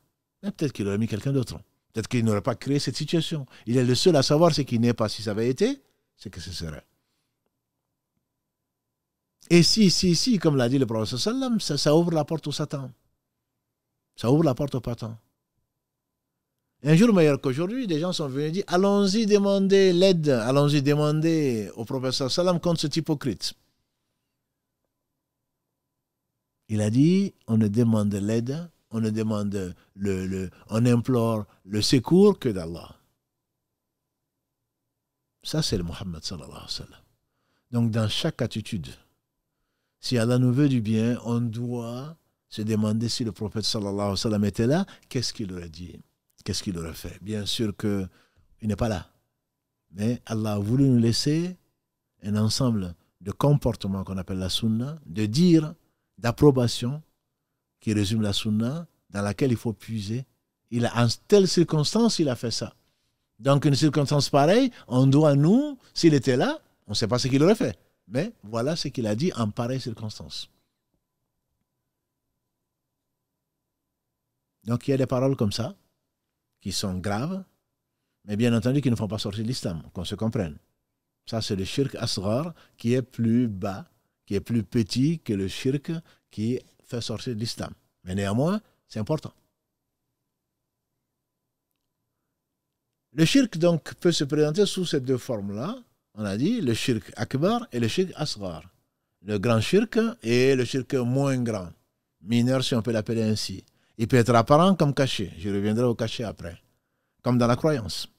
Mais peut-être qu'il aurait mis quelqu'un d'autre. Peut-être qu'il n'aurait pas créé cette situation. Il est le seul à savoir ce qui n'est pas. Si ça avait été, c'est que ce serait. Et si, si, si, comme l'a dit le prophète sallam, ça, ça ouvre la porte au Satan. Ça ouvre la porte au Satan. Un jour meilleur qu'aujourd'hui, des gens sont venus dire allons-y demander l'aide, allons-y demander au professeur Salam contre cet hypocrite. Il a dit on ne demande l'aide, on ne demande le, on implore le secours que d'Allah. Ça, c'est le Mohammed sallallahu alayhi wa Donc, dans chaque attitude, si Allah nous veut du bien, on doit se demander si le prophète sallallahu alayhi wa sallam était là, qu'est-ce qu'il aurait dit Qu'est-ce qu'il aurait fait Bien sûr qu'il n'est pas là. Mais Allah a voulu nous laisser un ensemble de comportements qu'on appelle la sunna, de dire, d'approbation, qui résume la sunna, dans laquelle il faut puiser. Il a, en telle circonstance, il a fait ça. Donc une circonstance pareille, on doit, nous, s'il était là, on ne sait pas ce qu'il aurait fait. Mais voilà ce qu'il a dit en pareille circonstance. Donc il y a des paroles comme ça, qui sont graves, mais bien entendu qui ne font pas sortir l'islam, qu'on se comprenne. Ça, c'est le shirk asrar qui est plus bas, qui est plus petit que le shirk qui fait sortir l'islam. Mais néanmoins, c'est important. Le shirk, donc, peut se présenter sous ces deux formes-là, on a dit le shirk akbar et le shirk asghar. Le grand shirk et le shirk moins grand, mineur si on peut l'appeler ainsi. Il peut être apparent comme caché, je reviendrai au caché après, comme dans la croyance.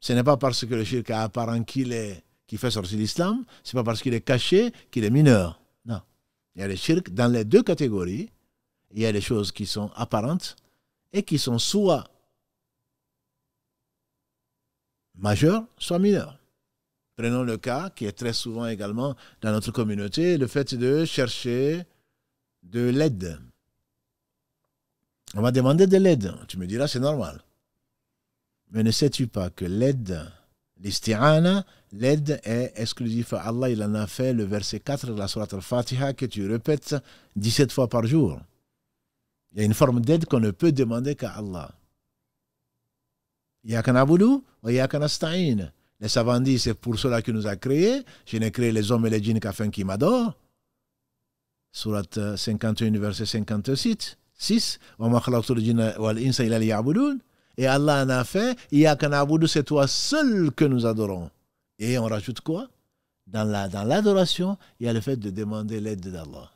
Ce n'est pas parce que le shirk est apparent qu'il est qui fait sortir l'islam, c'est pas parce qu'il est caché qu'il est mineur. Non. Il y a le shirk dans les deux catégories. Il y a les choses qui sont apparentes et qui sont soit majeures, soit mineures. Prenons le cas qui est très souvent également dans notre communauté, le fait de chercher de l'aide. On va demander de l'aide. Tu me diras, c'est normal. Mais ne sais-tu pas que l'aide, l'isti'ana, l'aide est exclusive à Allah. Il en a fait le verset 4 de la Surah Al-Fatiha que tu répètes 17 fois par jour. Il y a une forme d'aide qu'on ne peut demander qu'à Allah. Boudou Aboudou, Yakana Asta'in. Les savants disent, c'est pour cela qu'il nous a créés. Je n'ai créé les hommes et les djinns qu'afin qu'ils m'adorent. Surat 51, euh, verset 56. 6. Et Allah en a fait, il y a qu'un c'est toi seul que nous adorons. Et on rajoute quoi Dans l'adoration, la, dans il y a le fait de demander l'aide d'Allah.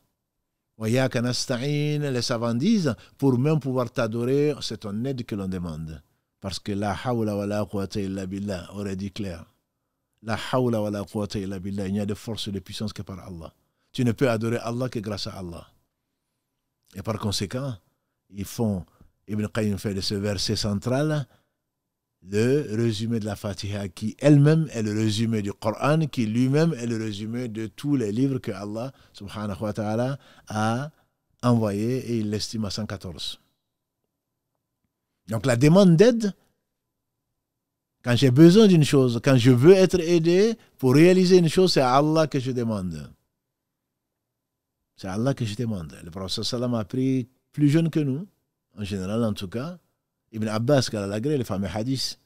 Les savants disent, pour même pouvoir t'adorer, c'est ton aide que l'on demande. Parce que la hawla wa la quwwata illa billah aurait dit clair. La hawla wa la quwwata illa billah. Il n'y a de force et de puissance que par Allah. Tu ne peux adorer Allah que grâce à Allah. Et par conséquent, ils font, Ibn Qayyim fait de ce verset central le résumé de la Fatiha qui elle-même est le résumé du Coran qui lui-même est le résumé de tous les livres que Allah subhanahu wa ta'ala a envoyés et il l'estime à 114. Donc la demande d'aide, quand j'ai besoin d'une chose, quand je veux être aidé pour réaliser une chose, c'est à Allah que je demande. C'est à Allah que je demande. Le prophète sallam a pris plus jeune que nous, en général en tout cas, Ibn Abbas, le fameux hadith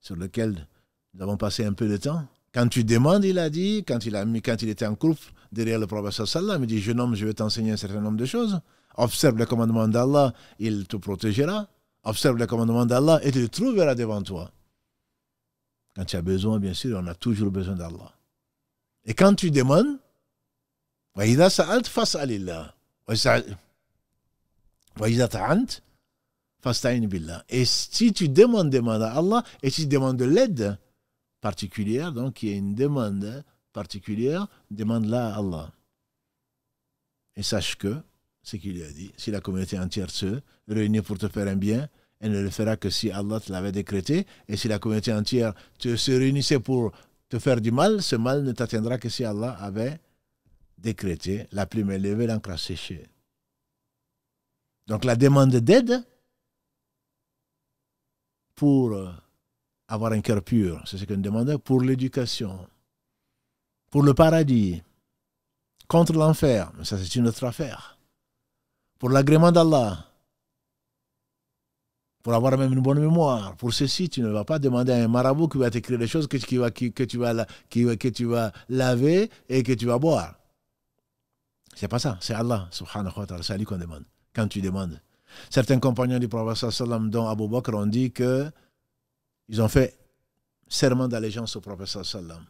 sur lequel nous avons passé un peu de temps. Quand tu demandes, il a dit, quand il, a quand il était en couple derrière le prophète sallam, il dit, jeune homme, je vais t'enseigner un certain nombre de choses. Observe le commandement d'Allah, il te protégera observe le commandement d'Allah et tu le trouveras devant toi. Quand tu as besoin, bien sûr, on a toujours besoin d'Allah. Et quand tu demandes, face face à et si tu demandes, demande à Allah, et si tu demandes de l'aide particulière, donc il y a une demande particulière, demande-la à Allah. Et sache que, ce qu'il a dit, si la communauté entière se réunit pour te faire un bien, elle ne le fera que si Allah l'avait décrété et si la communauté entière se réunissait pour te faire du mal, ce mal ne t'atteindra que si Allah avait décrété la plume élevée, l'encre séchée. Donc la demande d'aide pour euh, avoir un cœur pur, c'est ce qu'on demande pour l'éducation, pour le paradis, contre l'enfer, mais ça c'est une autre affaire, pour l'agrément d'Allah, pour avoir même une bonne mémoire. Pour ceci, tu ne vas pas demander à un marabout qui va t'écrire les choses que, que, tu vas, que tu vas laver et que tu vas boire. C'est pas ça, c'est Allah, subhanahu wa ta'ala, c'est lui qu'on demande, quand tu demandes. Certains compagnons du prophète sallam, dont Abu Bakr, ont dit que ils ont fait serment d'allégeance au prophète sallam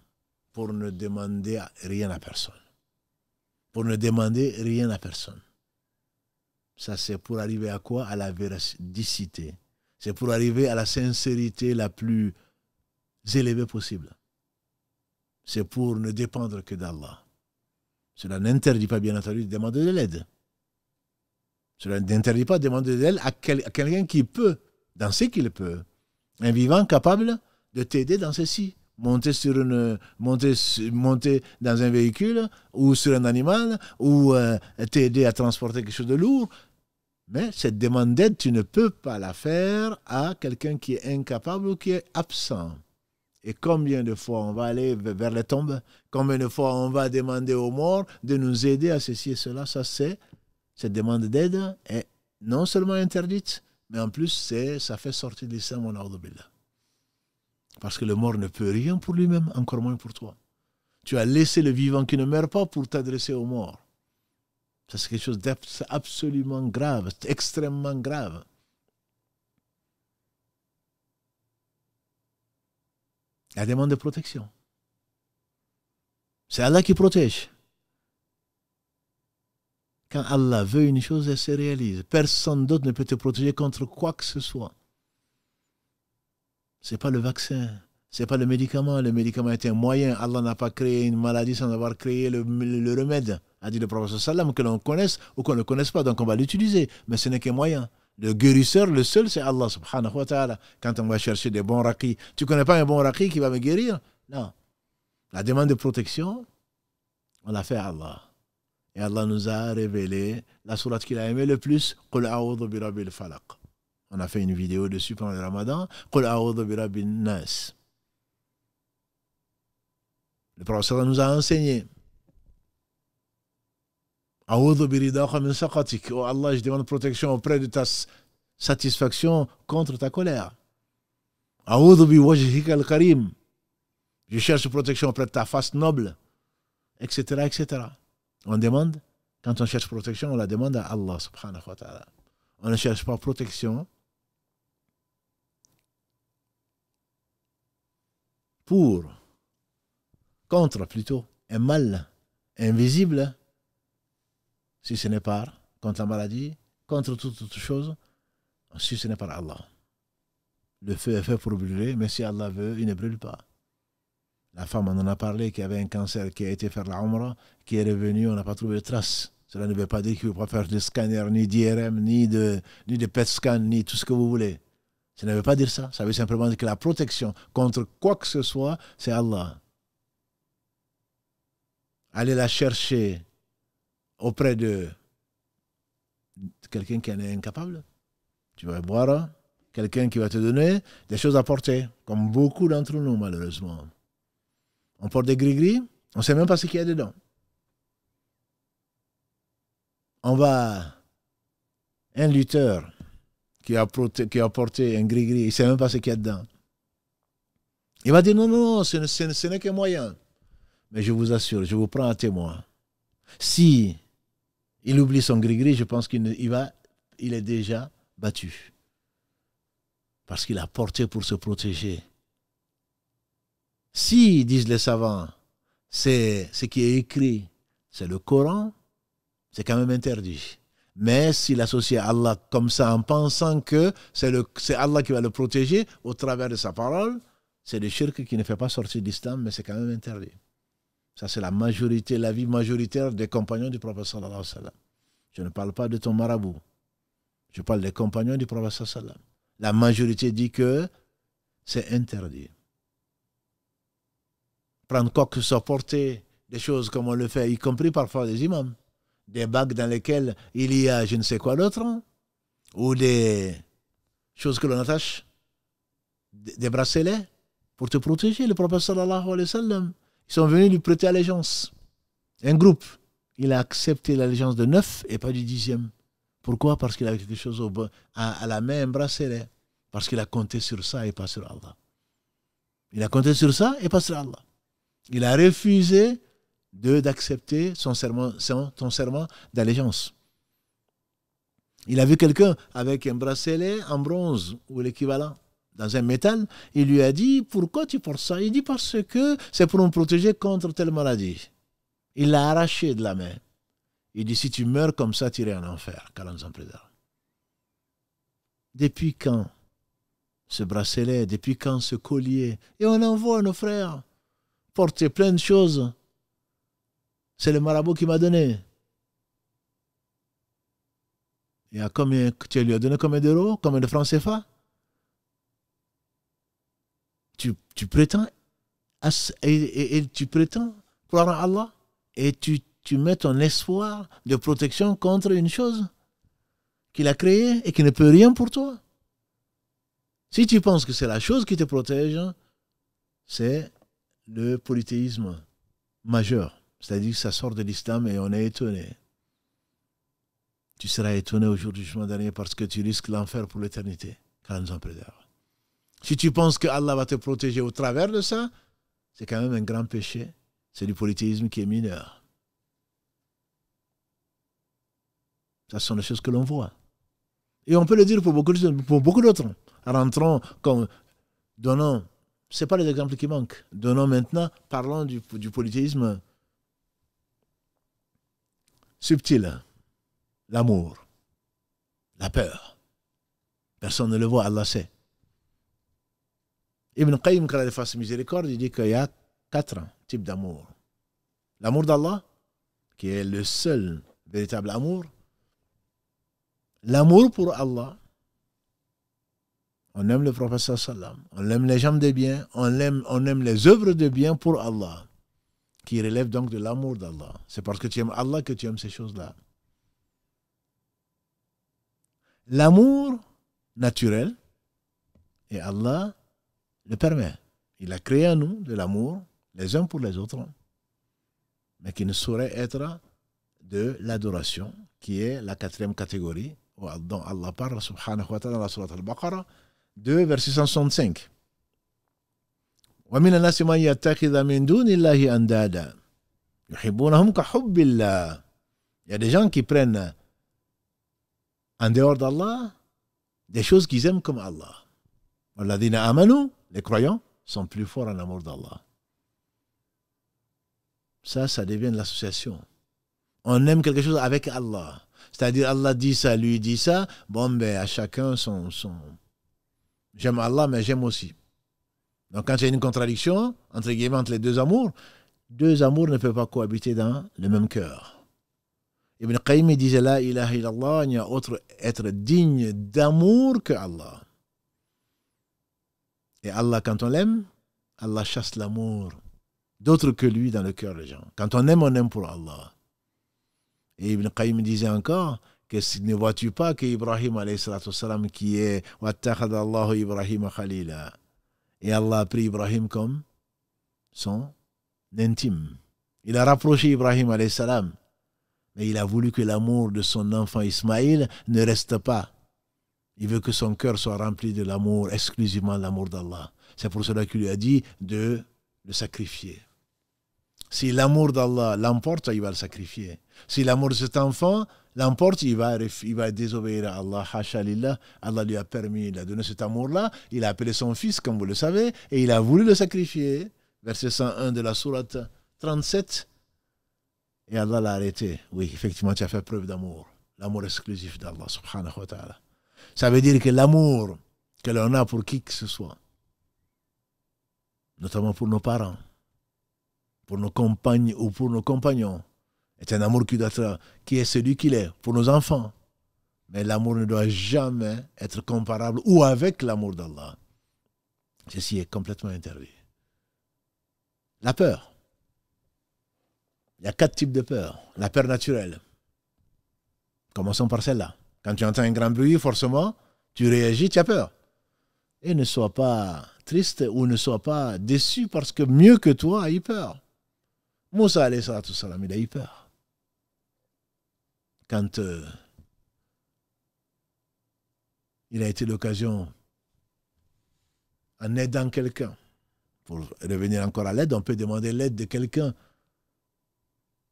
pour ne demander rien à personne. Pour ne demander rien à personne. Ça, c'est pour arriver à quoi À la véracité c'est pour arriver à la sincérité la plus élevée possible. C'est pour ne dépendre que d'Allah. Cela n'interdit pas, bien entendu, de demander de l'aide. Cela n'interdit pas de demander de l'aide à, quelqu'un qui peut, dans ce qu'il peut. Un vivant capable de t'aider dans ceci. Monter, sur une, dans un véhicule ou sur un animal ou euh, t'aider à transporter quelque chose de lourd, mais cette demande d'aide, tu ne peux pas la faire à quelqu'un qui est incapable ou qui est absent. Et combien de fois on va aller vers les tombes Combien de fois on va demander aux morts de nous aider à ceci et cela Ça, c'est cette demande d'aide est non seulement interdite, mais en plus, ça fait sortir sein mon ordre Parce que le mort ne peut rien pour lui-même, encore moins pour toi. Tu as laissé le vivant qui ne meurt pas pour t'adresser aux morts. Ça, c'est quelque chose d'absolument grave, extrêmement grave. Elle demande de protection. C'est Allah qui protège. Quand Allah veut une chose, elle se réalise. Personne d'autre ne peut te protéger contre quoi que ce soit. Ce n'est pas le vaccin, ce n'est pas le médicament. Le médicament est un moyen. Allah n'a pas créé une maladie sans avoir créé le, remède, a dit le prophète que l'on connaisse ou qu'on ne connaisse pas. Donc on va l'utiliser. Mais ce n'est qu'un moyen. Le guérisseur, le seul, c'est Allah subhanahu wa ta'ala. Quand on va chercher des bons raqis, tu ne connais pas un bon raqi qui va me guérir Non. La demande de protection, on l'a fait à Allah. Et Allah nous a révélé la sourate qu'il a aimée le plus, Qul bi l-falak. On a fait une vidéo dessus pendant le ramadan, Qul bi nas. Le prophète nous a enseigné. Oh Allah, je demande protection auprès de ta satisfaction contre ta colère. Je cherche protection auprès de ta face noble, etc., etc. On demande, quand on cherche protection, on la demande à Allah subhanahu wa ta'ala. On ne cherche pas protection pour contre plutôt un mal invisible, si ce n'est pas contre la maladie, contre toute autre chose, si ce n'est pas Allah. Le feu est fait pour brûler, mais si Allah veut, il ne brûle pas. La femme, on en a parlé, qui avait un cancer, qui a été faire la qui est revenue, on n'a pas trouvé de traces. Cela ne veut pas dire qu'il ne faut pas faire de scanner, ni d'IRM, ni de, ni de PET scan, ni tout ce que vous voulez. Ça ne veut pas dire ça. Ça veut simplement dire que la protection contre quoi que ce soit, c'est Allah aller la chercher auprès de quelqu'un qui en est incapable. Tu vas voir hein, quelqu'un qui va te donner des choses à porter, comme beaucoup d'entre nous, malheureusement. On porte des gris-gris, on ne sait même pas ce qu'il y a dedans. On va. Un lutteur qui a, porté, qui un gris-gris, il ne sait même pas ce qu'il y a dedans. Il va dire non, non, non, ce, ce n'est qu'un moyen. Mais je vous assure, je vous prends à témoin. Si il oublie son gris-gris, je pense qu'il est déjà battu. Parce qu'il a porté pour se protéger. Si, disent les savants, c'est ce qui est écrit, c'est le Coran, c'est quand même interdit. Mais s'il associe à Allah comme ça en pensant que c'est Allah qui va le protéger au travers de sa parole, c'est le shirk qui ne fait pas sortir d'islam, mais c'est quand même interdit. Ça, c'est la majorité, la vie majoritaire des compagnons du prophète sallallahu alayhi wa Je ne parle pas de ton marabout. Je parle des compagnons du prophète sallallahu alayhi wa sallam. La majorité dit que c'est interdit. Prendre quoi que soit porter des choses comme on le fait, y compris parfois des imams. Des bagues dans lesquelles il y a je ne sais quoi d'autre, hein, ou des choses que l'on attache, des bracelets, pour te protéger. Le prophète sallallahu alayhi wa sallam ils sont venus lui prêter allégeance. Un groupe. Il a accepté l'allégeance de neuf et pas du dixième. Pourquoi Parce qu'il avait quelque chose à, la main, un bracelet. Parce qu'il a compté sur ça et pas sur Allah. Il a compté sur ça et pas sur Allah. Il a refusé d'accepter son serment, serment d'allégeance. Il a vu quelqu'un avec un bracelet en bronze ou l'équivalent dans un métal, il lui a dit Pourquoi tu portes ça Il dit Parce que c'est pour me protéger contre telle maladie. Il l'a arraché de la main. Il dit Si tu meurs comme ça, tu iras en enfer, 40 ans plus Depuis quand ce bracelet, depuis quand ce collier Et on envoie nos frères porter plein de choses. C'est le marabout qui m'a donné. Et a combien, tu lui as donné combien d'euros Combien de francs CFA tu, prétends et, tu prétends croire à Allah et tu, mets ton espoir de protection contre une chose qu'il a créée et qui ne peut rien pour toi. Si tu penses que c'est la chose qui te protège, c'est le polythéisme majeur. C'est-à-dire que ça sort de l'islam et on est étonné. Tu seras étonné au jour du jugement dernier parce que tu risques l'enfer pour l'éternité. Quand nous en prédèrent. Si tu penses que Allah va te protéger au travers de ça, c'est quand même un grand péché. C'est du polythéisme qui est mineur. Ce sont les choses que l'on voit. Et on peut le dire pour beaucoup, d'autres. Rentrons, comme, donnant, ce pas les exemples qui manquent. Donnons maintenant, parlons du, du polythéisme subtil. L'amour, la peur. Personne ne le voit, Allah sait. Ibn Qayyim, miséricorde, il dit qu'il y a quatre types d'amour. L'amour d'Allah, qui est le seul véritable amour. L'amour pour Allah. On aime le professeur sallam, on aime les gens de bien, on aime, on aime les œuvres de bien pour Allah, qui relève donc de l'amour d'Allah. C'est parce que tu aimes Allah que tu aimes ces choses-là. L'amour naturel, et Allah le permet. Il a créé en nous de l'amour les uns pour les autres, mais qui ne saurait être de l'adoration, qui est la quatrième catégorie, dont Allah parle, subhanahu wa ta'ala, dans la Sourate al-Baqarah, 2, verset 165. ومن الناس من يتخذ من دون الله أندادا يحبونهم كحب الله Il y a des gens qui prennent en dehors d'Allah des choses qu'ils aiment comme Allah. والذين amanu » les croyants sont plus forts en amour d'Allah. Ça, ça devient l'association. On aime quelque chose avec Allah. C'est-à-dire, Allah dit ça, lui dit ça. Bon, ben, à chacun son. son... J'aime Allah, mais j'aime aussi. Donc, quand il une contradiction, entre les deux amours, deux amours ne peuvent pas cohabiter dans le même cœur. Ibn Qayyim disait là, il n'y a autre être digne d'amour que Allah. Et Allah, quand on l'aime, Allah chasse l'amour d'autres que lui dans le cœur des gens. Quand on aime, on aime pour Allah. Et Ibn Qayyim disait encore que ne vois-tu pas que Ibrahim salam qui est Ibrahim Khalila et Allah a pris Ibrahim comme son intime. Il a rapproché Ibrahim salam mais il a voulu que l'amour de son enfant Ismaïl ne reste pas il veut que son cœur soit rempli de l'amour, exclusivement l'amour d'Allah. C'est pour cela qu'il lui a dit de le sacrifier. Si l'amour d'Allah l'emporte, il va le sacrifier. Si l'amour de cet enfant l'emporte, il va, il va désobéir à Allah. Allah lui a permis, il a donné cet amour-là. Il a appelé son fils, comme vous le savez, et il a voulu le sacrifier. Verset 101 de la sourate 37. Et Allah l'a arrêté. Oui, effectivement, tu as fait preuve d'amour. L'amour exclusif d'Allah, subhanahu wa ta'ala. Ça veut dire que l'amour que l'on a pour qui que ce soit, notamment pour nos parents, pour nos compagnes ou pour nos compagnons, est un amour qui doit être, qui est celui qu'il est pour nos enfants. Mais l'amour ne doit jamais être comparable ou avec l'amour d'Allah. Ceci est complètement interdit. La peur. Il y a quatre types de peur. La peur naturelle. Commençons par celle-là. Quand tu entends un grand bruit, forcément, tu réagis, tu as peur. Et ne sois pas triste ou ne sois pas déçu parce que mieux que toi a eu peur. Moussa alayhi salam, il a eu peur. Quand euh, il a été l'occasion, en aidant quelqu'un, pour revenir encore à l'aide, on peut demander l'aide de quelqu'un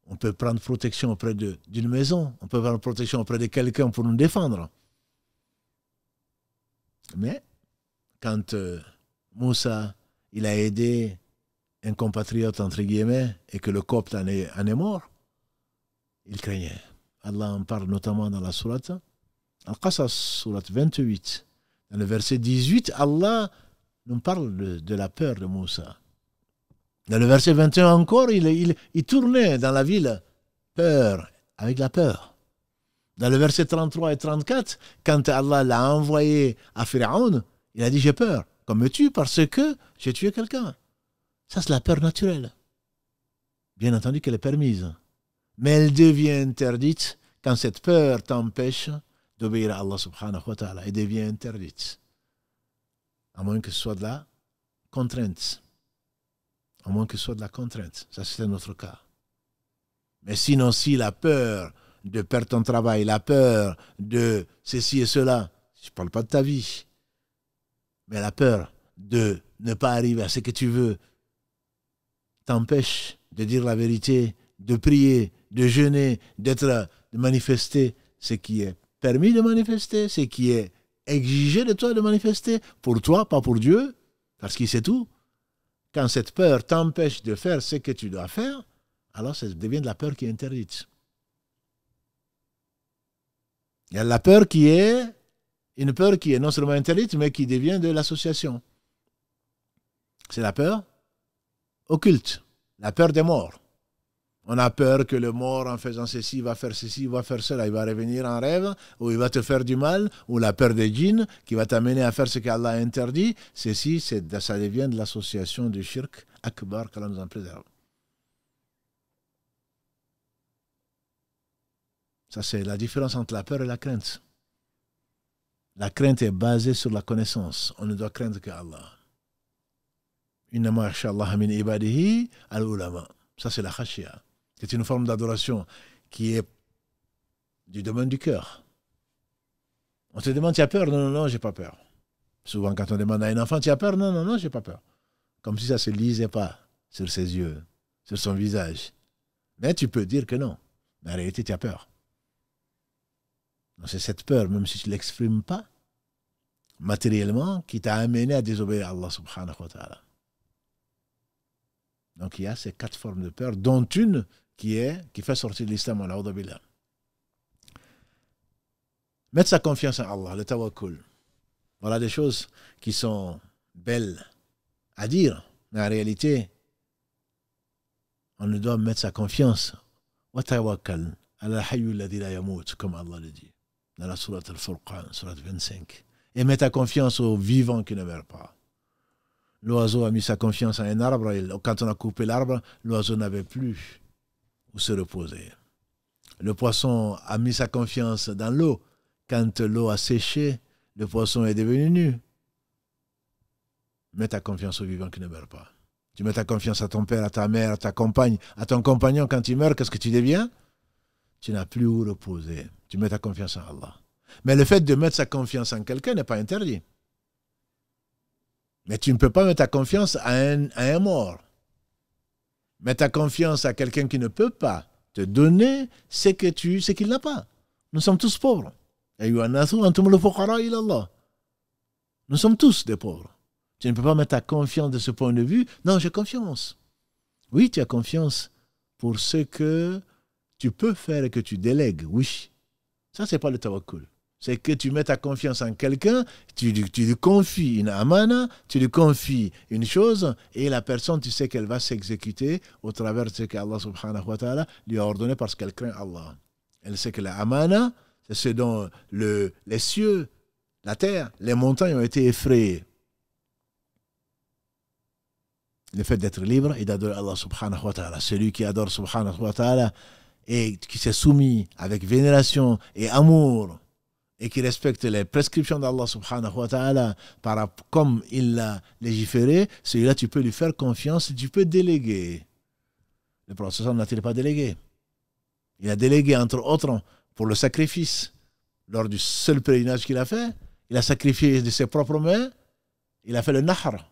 on peut prendre protection auprès d'une maison, on peut prendre protection auprès de quelqu'un pour nous défendre. Mais quand euh, Moussa, il a aidé un compatriote, entre guillemets, et que le copte en est, mort, il craignait. Allah en parle notamment dans la sourate Al-Qasas, sourate 28. Dans le verset 18, Allah nous parle de la peur de Moussa. Dans le verset 21 encore, il, il, tournait dans la ville, peur, avec la peur. Dans le verset 33 et 34, quand Allah l'a envoyé à Pharaon, il a dit J'ai peur, comme me tue parce que j'ai tué quelqu'un. Ça, c'est la peur naturelle. Bien entendu qu'elle est permise. Mais elle devient interdite quand cette peur t'empêche d'obéir à Allah subhanahu wa ta'ala. Elle devient interdite. À moins que ce soit de la contrainte à moins que ce soit de la contrainte. Ça, c'est notre cas. Mais sinon, si la peur de perdre ton travail, la peur de ceci et cela, je ne parle pas de ta vie, mais la peur de ne pas arriver à ce que tu veux t'empêche de dire la vérité, de prier, de jeûner, d'être, de manifester ce qui est permis de manifester, ce qui est exigé de toi de manifester, pour toi, pas pour Dieu, parce qu'il sait tout. Quand cette peur t'empêche de faire ce que tu dois faire, alors ça devient de la peur qui est interdite. Il y a la peur qui est une peur qui est non seulement interdite, mais qui devient de l'association. C'est la peur occulte, la peur des morts. On a peur que le mort, en faisant ceci, va faire ceci, va faire cela, il va revenir en rêve, ou il va te faire du mal, ou la peur des djinns qui va t'amener à faire ce qu'Allah interdit. Ceci, ça devient de l'association du shirk akbar, qu'Allah nous en préserve. Ça, c'est la différence entre la peur et la crainte. La crainte est basée sur la connaissance. On ne doit craindre que Allah. ibadihi al Ça, c'est la khashia. C'est une forme d'adoration qui est du domaine du cœur. On te demande, tu as peur Non, non, non, j'ai pas peur. Souvent, quand on demande à un enfant, tu as peur Non, non, non, j'ai pas peur. Comme si ça se lisait pas sur ses yeux, sur son visage. Mais tu peux dire que non. Mais en réalité, tu as peur. C'est cette peur, même si tu ne l'exprimes pas matériellement, qui t'a amené à désobéir à Allah subhanahu wa ta'ala. Donc il y a ces quatre formes de peur, dont une qui, est, qui fait sortir l'islam à billah. Mettre sa confiance en Allah, le tawakkul. Voilà des choses qui sont belles à dire, mais en réalité, on ne doit mettre sa confiance wa la comme Allah le dit dans la sourate al-Furqan, sourate 25. Et mettre ta confiance au vivant qui ne meurt pas. L'oiseau a mis sa confiance en un arbre, et quand on a coupé l'arbre, l'oiseau n'avait plus se reposer. Le poisson a mis sa confiance dans l'eau. Quand l'eau a séché, le poisson est devenu nu. Mets ta confiance au vivant qui ne meurt pas. Tu mets ta confiance à ton père, à ta mère, à ta compagne, à ton compagnon. Quand il meurt, qu'est-ce que tu deviens Tu n'as plus où reposer. Tu mets ta confiance en Allah. Mais le fait de mettre sa confiance en quelqu'un n'est pas interdit. Mais tu ne peux pas mettre ta confiance à un mort. Mets ta confiance à quelqu'un qui ne peut pas te donner ce que tu, ce qu'il n'a pas. Nous sommes tous pauvres. Nous sommes tous des pauvres. Tu ne peux pas mettre ta confiance de ce point de vue. Non, j'ai confiance. Oui, tu as confiance pour ce que tu peux faire et que tu délègues. Oui. Ça, ce n'est pas le tawakkul. C'est que tu mets ta confiance en quelqu'un, tu, lui confies une amana, tu lui confies une chose, et la personne, tu sais qu'elle va s'exécuter au travers de ce qu'Allah subhanahu wa ta'ala lui a ordonné parce qu'elle craint Allah. Elle sait que la amana, c'est ce dont le, les cieux, la terre, les montagnes ont été effrayés. Le fait d'être libre et d'adorer Allah subhanahu wa ta'ala. Celui qui adore subhanahu wa ta'ala et qui s'est soumis avec vénération et amour et qui respecte les prescriptions d'Allah subhanahu wa ta'ala comme il l'a légiféré, celui-là, tu peux lui faire confiance, tu peux déléguer. Le prophète n'a-t-il pas délégué Il a délégué, entre autres, pour le sacrifice. Lors du seul pèlerinage qu'il a fait, il a sacrifié de ses propres mains, il a fait le nahr,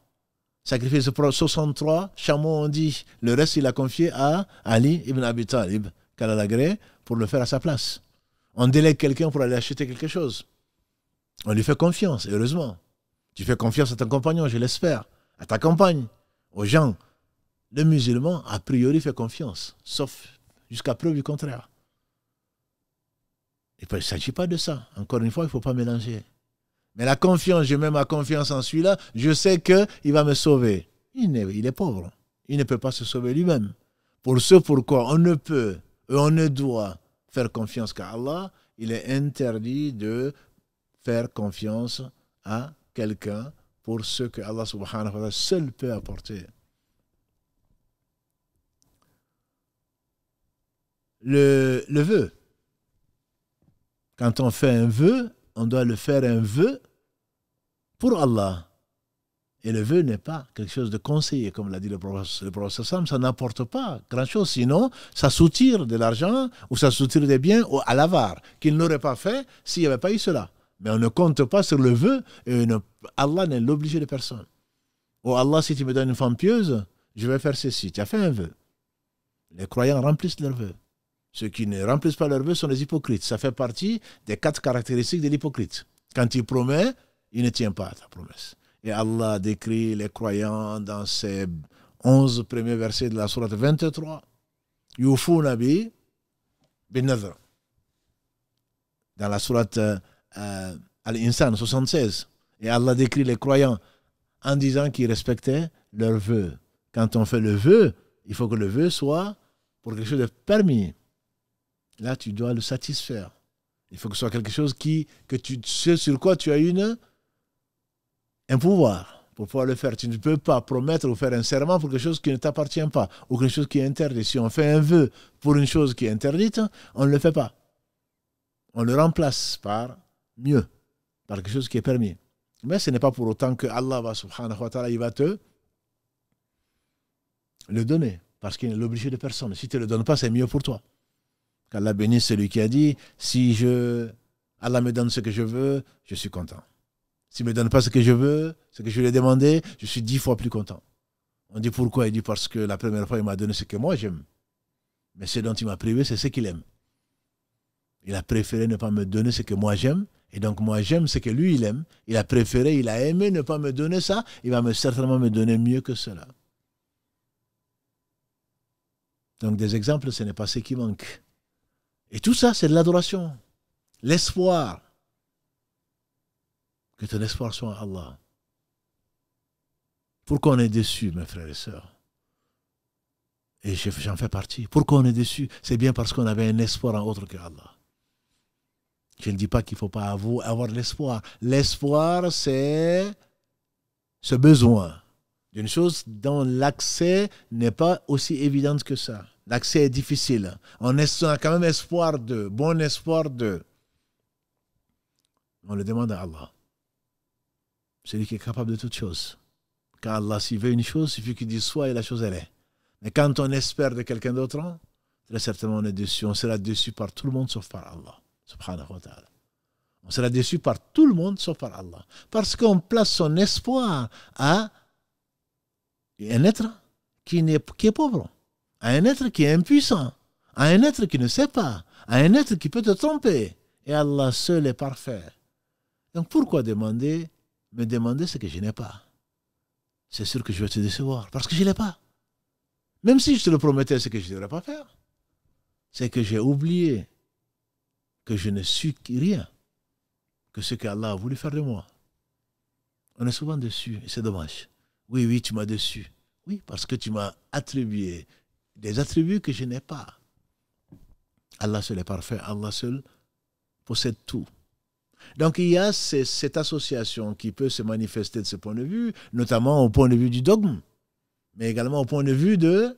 sacrifié 63 chameaux, on dit. Le reste, il a confié à Ali ibn Abi Talib, pour le faire à sa place. On délègue quelqu'un pour aller acheter quelque chose. On lui fait confiance, heureusement. Tu fais confiance à ton compagnon, je l'espère, à ta compagne, aux gens. Le musulman, a priori, fait confiance, sauf jusqu'à preuve du contraire. Et il ne s'agit pas de ça. Encore une fois, il ne faut pas mélanger. Mais la confiance, je mets ma confiance en celui-là, je sais qu'il va me sauver. Il est, il est pauvre. Il ne peut pas se sauver lui-même. Pour ce pourquoi on ne peut, et on ne doit faire confiance qu'à Allah, il est interdit de faire confiance à quelqu'un pour ce que Allah subhanahu wa ta'ala seul peut apporter. Le, le vœu. Quand on fait un vœu, on doit le faire un vœu pour Allah. Et le vœu n'est pas quelque chose de conseillé, comme l'a dit le professeur, Sam, ça n'apporte pas grand-chose, sinon ça soutire de l'argent ou ça soutire des biens à l'avare, qu'il n'aurait pas fait s'il n'y avait pas eu cela. Mais on ne compte pas sur le vœu et Allah n'est l'obligé de personne. Oh Allah, si tu me donnes une femme pieuse, je vais faire ceci. Tu as fait un vœu. Les croyants remplissent leurs vœux. Ceux qui ne remplissent pas leurs vœux sont les hypocrites. Ça fait partie des quatre caractéristiques de l'hypocrite. Quand il promet, il ne tient pas à ta promesse. Et Allah décrit les croyants dans ces 11 premiers versets de la sourate 23. Yufuna Dans la sourate euh, Al-Insan 76. Et Allah décrit les croyants en disant qu'ils respectaient leur vœux. Quand on fait le vœu, il faut que le vœu soit pour quelque chose de permis. Là, tu dois le satisfaire. Il faut que ce soit quelque chose qui, que tu sais sur quoi tu as une un pouvoir pour pouvoir le faire. Tu ne peux pas promettre ou faire un serment pour quelque chose qui ne t'appartient pas ou quelque chose qui est interdit. Si on fait un vœu pour une chose qui est interdite, on ne le fait pas. On le remplace par mieux, par quelque chose qui est permis. Mais ce n'est pas pour autant que Allah va, subhanahu wa ta'ala, il te le donner, parce qu'il ne obligé de personne. Si tu ne le donnes pas, c'est mieux pour toi. Qu'Allah bénisse celui qui a dit, si je, Allah me donne ce que je veux, je suis content. S'il ne me donne pas ce que je veux, ce que je lui ai demandé, je suis dix fois plus content. On dit pourquoi Il dit parce que la première fois, il m'a donné ce que moi j'aime. Mais ce dont il m'a privé, c'est ce qu'il aime. Il a préféré ne pas me donner ce que moi j'aime. Et donc moi j'aime ce que lui, il aime. Il a préféré, il a aimé ne pas me donner ça. Il va me, certainement me donner mieux que cela. Donc des exemples, ce n'est pas ce qui manque. Et tout ça, c'est de l'adoration. L'espoir que ton espoir soit en Allah. Pourquoi on est déçu, mes frères et sœurs et j'en fais partie. Pourquoi on est déçu C'est bien parce qu'on avait un espoir en autre que Allah. Je ne dis pas qu'il ne faut pas avoir l'espoir. L'espoir, c'est ce besoin d'une chose dont l'accès n'est pas aussi évident que ça. L'accès est difficile. On, a quand même espoir de, bon espoir de. On le demande à Allah. Celui qui est capable de toute chose. Car Allah, s'il veut une chose, il suffit qu'il dise soit et la chose, elle est. Mais quand on espère de quelqu'un d'autre, hein, très certainement on est déçu. On sera déçu par tout le monde sauf par Allah. Subhanahu wa ta'ala. On sera déçu par tout le monde sauf par Allah. Parce qu'on place son espoir à un être qui qui est pauvre, à un être qui est impuissant, à un être qui ne sait pas, à un être qui peut te tromper. Et Allah seul est parfait. Donc pourquoi demander me demander ce que je n'ai pas, c'est sûr que je vais te décevoir parce que je ne l'ai pas. Même si je te le promettais, ce que je ne devrais pas faire, c'est que j'ai oublié que je ne suis rien que ce Allah a voulu faire de moi. On est souvent dessus, et c'est dommage. Oui, oui, tu m'as déçu. Oui, parce que tu m'as attribué des attributs que je n'ai pas. Allah seul est parfait, Allah seul possède tout. Donc il y a cette association qui peut se manifester de ce point de vue, notamment au point de vue du dogme, mais également au point de vue de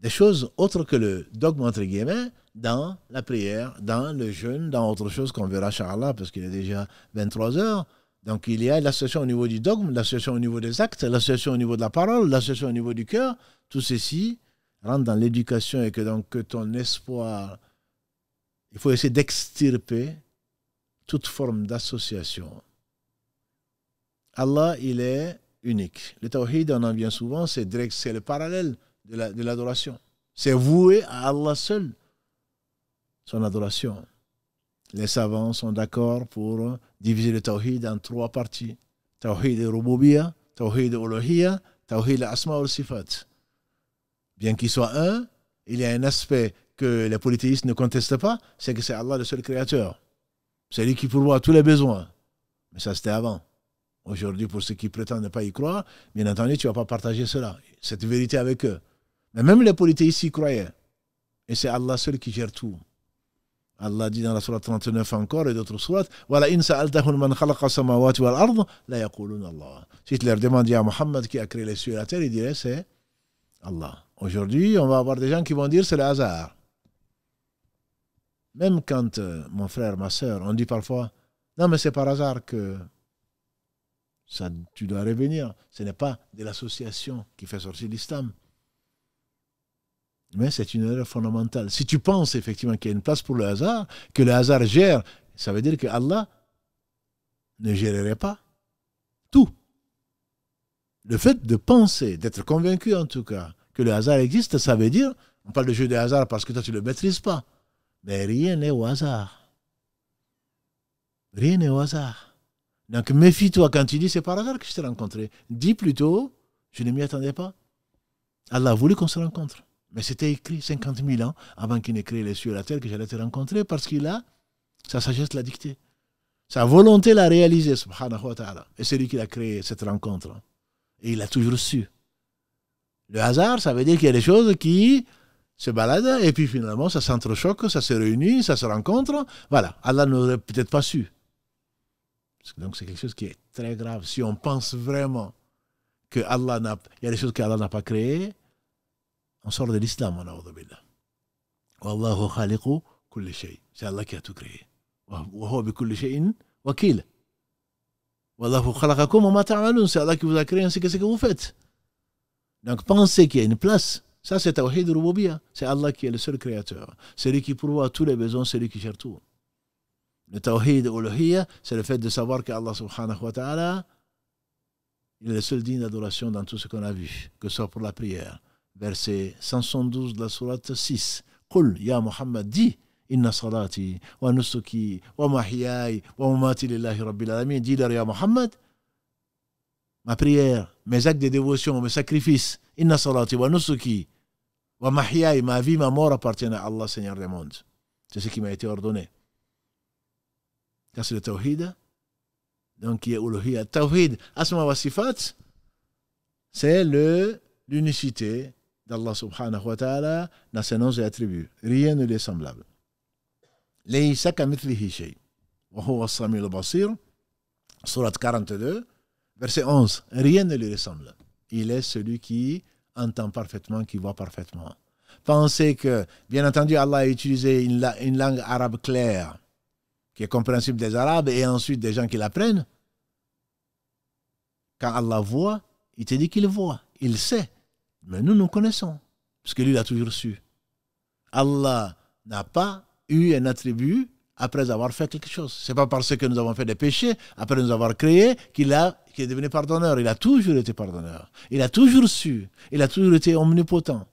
des choses autres que le dogme, entre guillemets, dans la prière, dans le jeûne, dans autre chose qu'on verra, Charles, parce qu'il est déjà 23 heures. Donc il y a l'association au niveau du dogme, l'association au niveau des actes, l'association au niveau de la parole, l'association au niveau du cœur. Tout ceci rentre dans l'éducation et que donc que ton espoir il faut essayer d'extirper toute forme d'association. Allah, il est unique. Le tawhid, on en vient souvent, c'est c'est le parallèle de l'adoration. c'est voué à Allah seul, son adoration. Les savants sont d'accord pour diviser le tawhid en trois parties. Tawhid rububiya, tawhid tawhid asma al sifat. Bien qu'il soit un, il y a un aspect que les polythéistes ne contestent pas, c'est que c'est Allah le seul créateur. C'est lui qui pourvoit tous les besoins. Mais ça, c'était avant. Aujourd'hui, pour ceux qui prétendent ne pas y croire, bien entendu, tu ne vas pas partager cela, cette vérité avec eux. Mais même les polythéistes y croyaient. Et c'est Allah seul qui gère tout. Allah dit dans la sourate 39 encore et d'autres sourates Voilà, Si tu leur y à Mohammed qui a créé les cieux et la terre, il dirait c'est Allah. Aujourd'hui, on va avoir des gens qui vont dire c'est le hasard. Même quand euh, mon frère, ma soeur, on dit parfois, non mais c'est par hasard que ça, tu dois revenir. Ce n'est pas de l'association qui fait sortir l'islam. Mais c'est une erreur fondamentale. Si tu penses effectivement qu'il y a une place pour le hasard, que le hasard gère, ça veut dire que Allah ne gérerait pas tout. Le fait de penser, d'être convaincu en tout cas, que le hasard existe, ça veut dire, on parle de jeu de hasard parce que toi tu ne le maîtrises pas. Mais rien n'est au hasard. Rien n'est au hasard. Donc méfie-toi quand tu dis c'est par hasard que je t'ai rencontré. Dis plutôt, je ne m'y attendais pas. Allah a voulu qu'on se rencontre. Mais c'était écrit 50 000 ans avant qu'il n'ait créé les cieux et la terre que j'allais te rencontrer parce qu'il a, sa sagesse l'a dictée, Sa volonté l'a réalisée subhanahu wa ta'ala. Et c'est lui qui a créé cette rencontre. Et il a toujours su. Le hasard, ça veut dire qu'il y a des choses qui se balade et puis finalement, ça s'entrechoque, ça se réunit, ça se rencontre. Voilà, Allah n'aurait peut-être pas su. Donc c'est quelque chose qui est très grave. Si on pense vraiment qu'il y a des choses qu'Allah n'a pas créées, on sort de l'islam, on a billah. Wallahu khaliqu kulli C'est Allah qui a tout créé. wa ma c'est Allah qui vous a créé ainsi que ce que vous faites donc pensez qu'il y a une place Ça, c'est Tawhid Rububiyya. C'est Allah qui est le seul créateur. Celui qui pourvoit tous les besoins, celui qui gère tout. Le Tawhid Uluhiyya, c'est le fait de savoir qu'Allah subhanahu wa ta'ala, est le seul digne d'adoration dans tout ce qu'on a vu, que ce soit pour la prière. Verset 512 de la Sourate 6. Qul, ya Muhammad, dit Inna salati wa nusuki wa mahiyai wa mumati lillahi rabbil alamin. Dis-leur, ya Muhammad, ma prière, mes actes de dévotion, mes sacrifices, inna salati wa nusuki wa ma vie, ma mort appartiennent à Allah, Seigneur des mondes. C'est ce qui m'a été ordonné. c'est le tawhid. Donc, qui est Tawhid, asma wa sifat, c'est le, l'unicité d'Allah subhanahu wa ta'ala dans ses noms et attributs. Rien ne semblable. lui est semblable. wa huwa شيء sami basir, basir. Surat 42 Verset 11, rien ne lui ressemble. Il est celui qui entend parfaitement, qui voit parfaitement. Pensez que, bien entendu, Allah a utilisé une, langue arabe claire, qui est compréhensible des Arabes et ensuite des gens qui l'apprennent. Quand Allah voit, il te dit qu'il voit, il sait. Mais nous, nous connaissons, parce que lui l'a toujours su. Allah n'a pas eu un attribut après avoir fait quelque chose. Ce n'est pas parce que nous avons fait des péchés, après nous avoir créés, qu'il a est devenu pardonneur. Il a toujours été pardonneur. Il a toujours su. Il a toujours été omnipotent.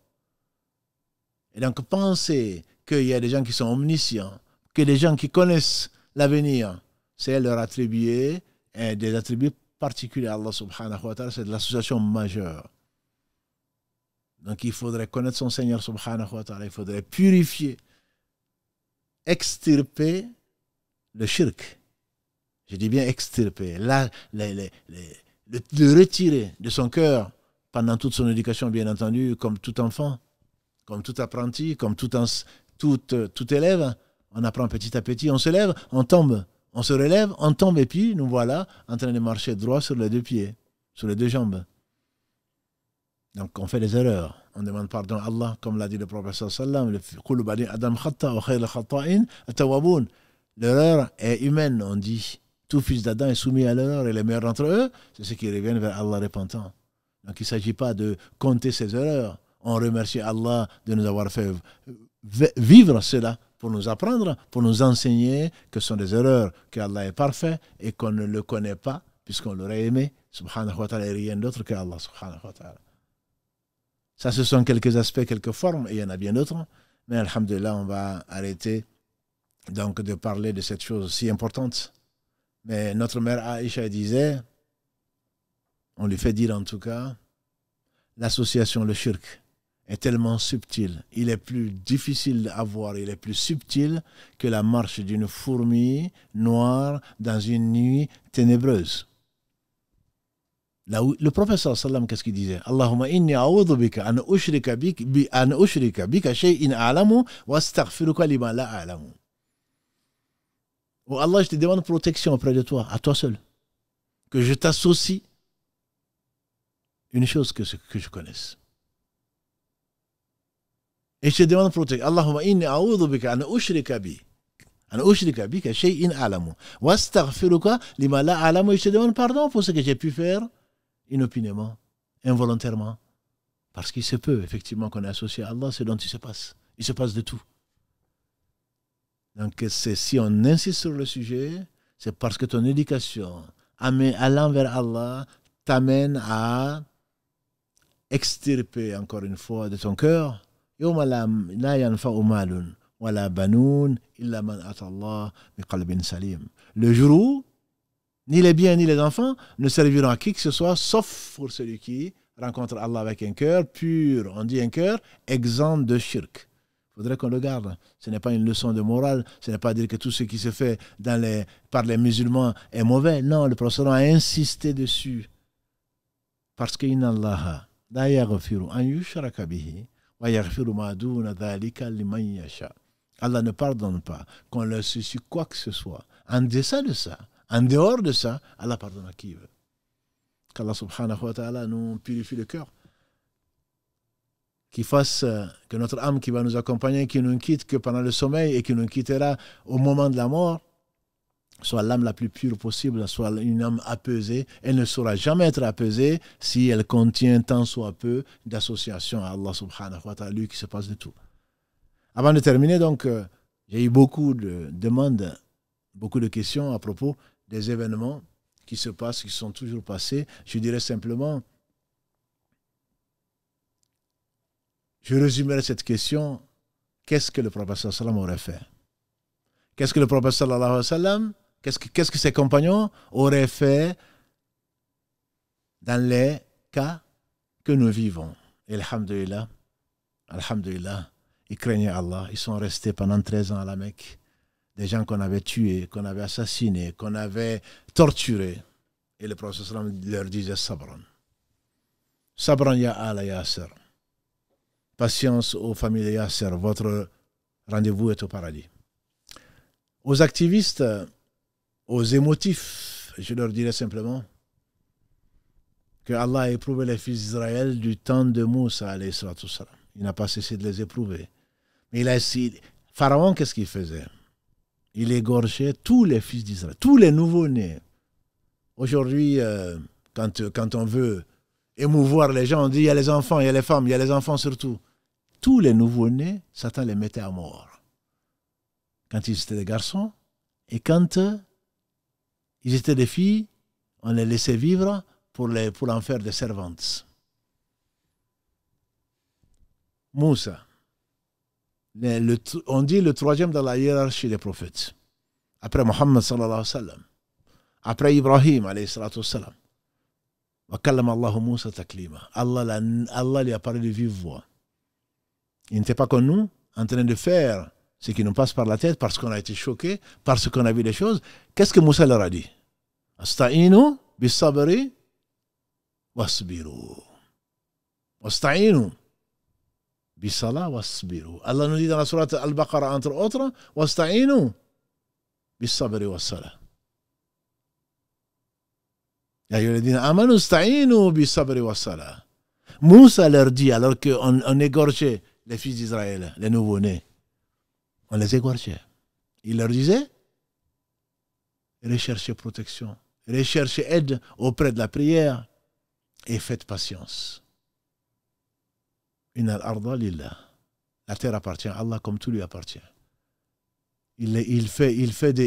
Et donc penser qu'il y a des gens qui sont omniscients, que des gens qui connaissent l'avenir, c'est leur attribuer des attributs particuliers à Allah subhanahu wa ta'ala, c'est de l'association majeure. Donc il faudrait connaître son Seigneur subhanahu wa ta'ala, il faudrait purifier extirper le shirk. Je dis bien extirper, là, le, retirer de son cœur pendant toute son éducation, bien entendu, comme tout enfant, comme tout apprenti, comme tout, tout, euh, tout élève. On apprend petit à petit, on se lève, on tombe, on se relève, on tombe et puis nous voilà en train de marcher droit sur les deux pieds, sur les deux jambes. Donc on fait des erreurs. On demande pardon à Allah, comme l'a dit le professeur l'erreur est humaine, on dit. Tout fils d'Adam est soumis à l'erreur et les meilleurs d'entre eux, c'est ceux qui reviennent vers Allah repentant. Donc il ne s'agit pas de compter ses erreurs. On remercie Allah de nous avoir fait vivre cela pour nous apprendre, pour nous enseigner que ce sont des erreurs, que Allah est parfait et qu'on ne le connaît pas puisqu'on l'aurait aimé. Subhanahu wa ta'ala et rien d'autre que Allah subhanahu wa ta'ala. Ça, ce sont quelques aspects, quelques formes, et il y en a bien d'autres. Mais Alhamdulillah, on va arrêter donc de parler de cette chose si importante. Mais notre mère Aïcha disait, on lui fait dire en tout cas, l'association, le shirk, est tellement subtil. Il est plus difficile à voir, il est plus subtil que la marche d'une fourmi noire dans une nuit ténébreuse. Là le professeur sallam, qu'est-ce qu'il disait Allahumma inni a'udhu bika an ushrika bika bi an ushrika bika shay'in a'lamu wa astaghfiruka lima la a'lamu. Oh Allah, je te demande protection auprès de toi, à toi seul. Que je t'associe une chose que, que je connaisse. Et je te demande protection. Allahumma inni a'udhu bika an ushrika bika. an ushrika bika shay'in a'lamu wa astaghfiruka lima la a'lamu. je te demande pardon pour ce que j'ai pu faire inopinément, involontairement, parce qu'il se peut effectivement qu'on est associé à Allah, c'est dont il se passe. Il se passe de tout. Donc c'est si on insiste sur le sujet, c'est parce que ton éducation, allant vers Allah, t'amène à extirper encore une fois de ton cœur le jour où ni les biens ni les enfants ne serviront à qui que ce soit, sauf pour celui qui rencontre Allah avec un cœur pur, on dit un cœur exempt de shirk. Il faudrait qu'on le garde. Ce n'est pas une leçon de morale, ce n'est pas dire que tout ce qui se fait dans les, par les musulmans est mauvais. Non, le professeur a insisté dessus. Parce qu'il Allah Allah ne pardonne pas qu'on leur suscite quoi que ce soit. En deçà de ça, en dehors de ça, Allah pardonne à qui veut. Qu'Allah subhanahu wa ta'ala nous purifie le cœur. Qu'il fasse euh, que notre âme qui va nous accompagner, qui nous quitte que pendant le sommeil et qui nous quittera au moment de la mort, soit l'âme la plus pure possible, soit une âme apaisée. Elle ne saura jamais être apaisée si elle contient tant soit peu d'association à Allah subhanahu wa ta'ala, lui qui se passe de tout. Avant de terminer, donc, euh, j'ai eu beaucoup de demandes, beaucoup de questions à propos des événements qui se passent, qui sont toujours passés. Je dirais simplement, je résumerai cette question, qu'est-ce que le prophète sallam aurait fait Qu'est-ce que le prophète sallallahu alayhi wa sallam, qu'est-ce que, ses compagnons auraient fait dans les cas que nous vivons alhamdulillah, alhamdulillah, ils craignaient Allah, ils sont restés pendant 13 ans à la Mecque des gens qu'on avait tués, qu'on avait assassinés, qu'on avait torturés. Et le prophète leur disait Sabran. Sabran ya ala yasser. Patience aux familles Yasser, votre rendez-vous est au paradis. Aux activistes, aux émotifs, je leur dirais simplement que Allah a éprouvé les fils d'Israël du temps de Moussa. Il n'a pas cessé de les éprouver. Mais il a, Pharaon, qu'est-ce qu'il faisait il égorgeait tous les fils d'Israël, tous les nouveaux nés Aujourd'hui, euh, quand, quand on veut émouvoir les gens, on dit il y a les enfants, il y a les femmes, il y a les enfants surtout. Tous les nouveaux nés Satan les mettait à mort. Quand ils étaient des garçons, et quand euh, ils étaient des filles, on les laissait vivre pour, les, pour en faire des servantes. Moussa, le, on dit le troisième dans la hiérarchie des prophètes. Après Mohammed sallallahu alayhi wa sallam. Après Ibrahim alayhi salatu wa Allah, Allah lui a parlé de vive voix. Il n'était pas comme nous, en train de faire ce qui nous passe par la tête parce qu'on a été choqué, parce qu'on a vu des choses. Qu'est-ce que Moussa leur a dit Astainu bisabri wasbiru. Astainu Bissalah wasbiru. Allah nous dit dans la sourate Al-Baqarah, entre autres, wasta'inu bisabri Ya salah. amanu Moussa leur dit, alors qu'on égorgeait les fils d'Israël, les nouveau-nés, on les égorgeait. Il leur disait, recherchez protection, recherchez aide auprès de la prière et faites patience. La terre appartient à Allah comme tout lui appartient. Il, fait, il, fait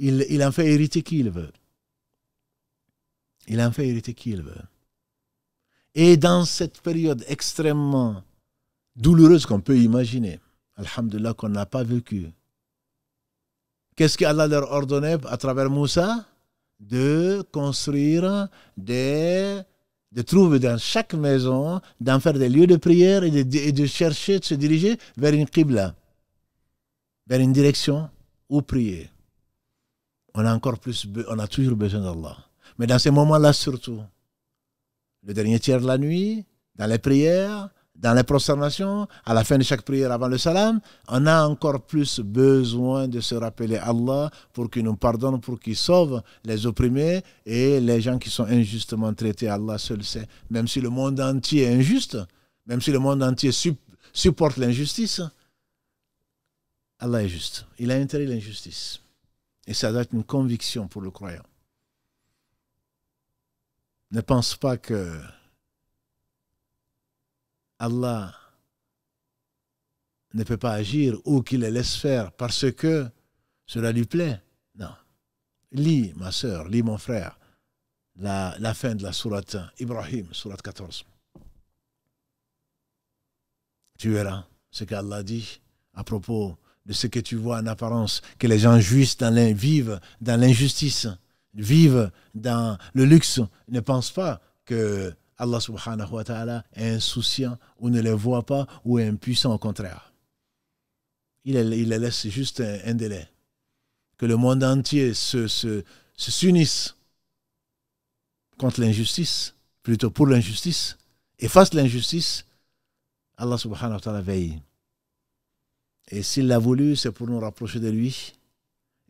il, en fait hériter qui il veut. Il en fait hériter qui il veut. Et dans cette période extrêmement douloureuse qu'on peut imaginer, Alhamdulillah, qu'on n'a pas vécu, qu'est-ce qu'Allah leur ordonnait à travers Moussa De construire des de trouver dans chaque maison, d'en faire des lieux de prière et de, chercher de se diriger vers une Qibla, vers une direction où prier. On a encore plus, on a toujours besoin d'Allah. Mais dans ces moments-là surtout, le dernier tiers de la nuit, dans les prières, dans les prosternations, à la fin de chaque prière avant le salam, on a encore plus besoin de se rappeler Allah pour qu'il nous pardonne, pour qu'il sauve les opprimés et les gens qui sont injustement traités. Allah seul sait. Même si le monde entier est injuste, même si le monde entier supporte l'injustice, Allah est juste. Il a intérêt l'injustice. Et ça doit être une conviction pour le croyant. Ne pense pas que Allah ne peut pas agir ou qu'il les laisse faire parce que cela lui plaît. Non. Lis, ma soeur, lis, mon frère, la, fin de la sourate Ibrahim, sourate 14. Tu verras ce qu'Allah dit à propos de ce que tu vois en apparence, que les gens justes dans vivent dans l'injustice, vivent dans le luxe, ne pense pas que Allah subhanahu wa ta'ala est insouciant ou ne les voit pas ou est impuissant au contraire. Il, laisse juste un, délai. Que le monde entier se, s'unisse contre l'injustice, plutôt pour l'injustice, et fasse l'injustice, Allah subhanahu wa ta'ala veille. Et s'il l'a voulu, c'est pour nous rapprocher de lui.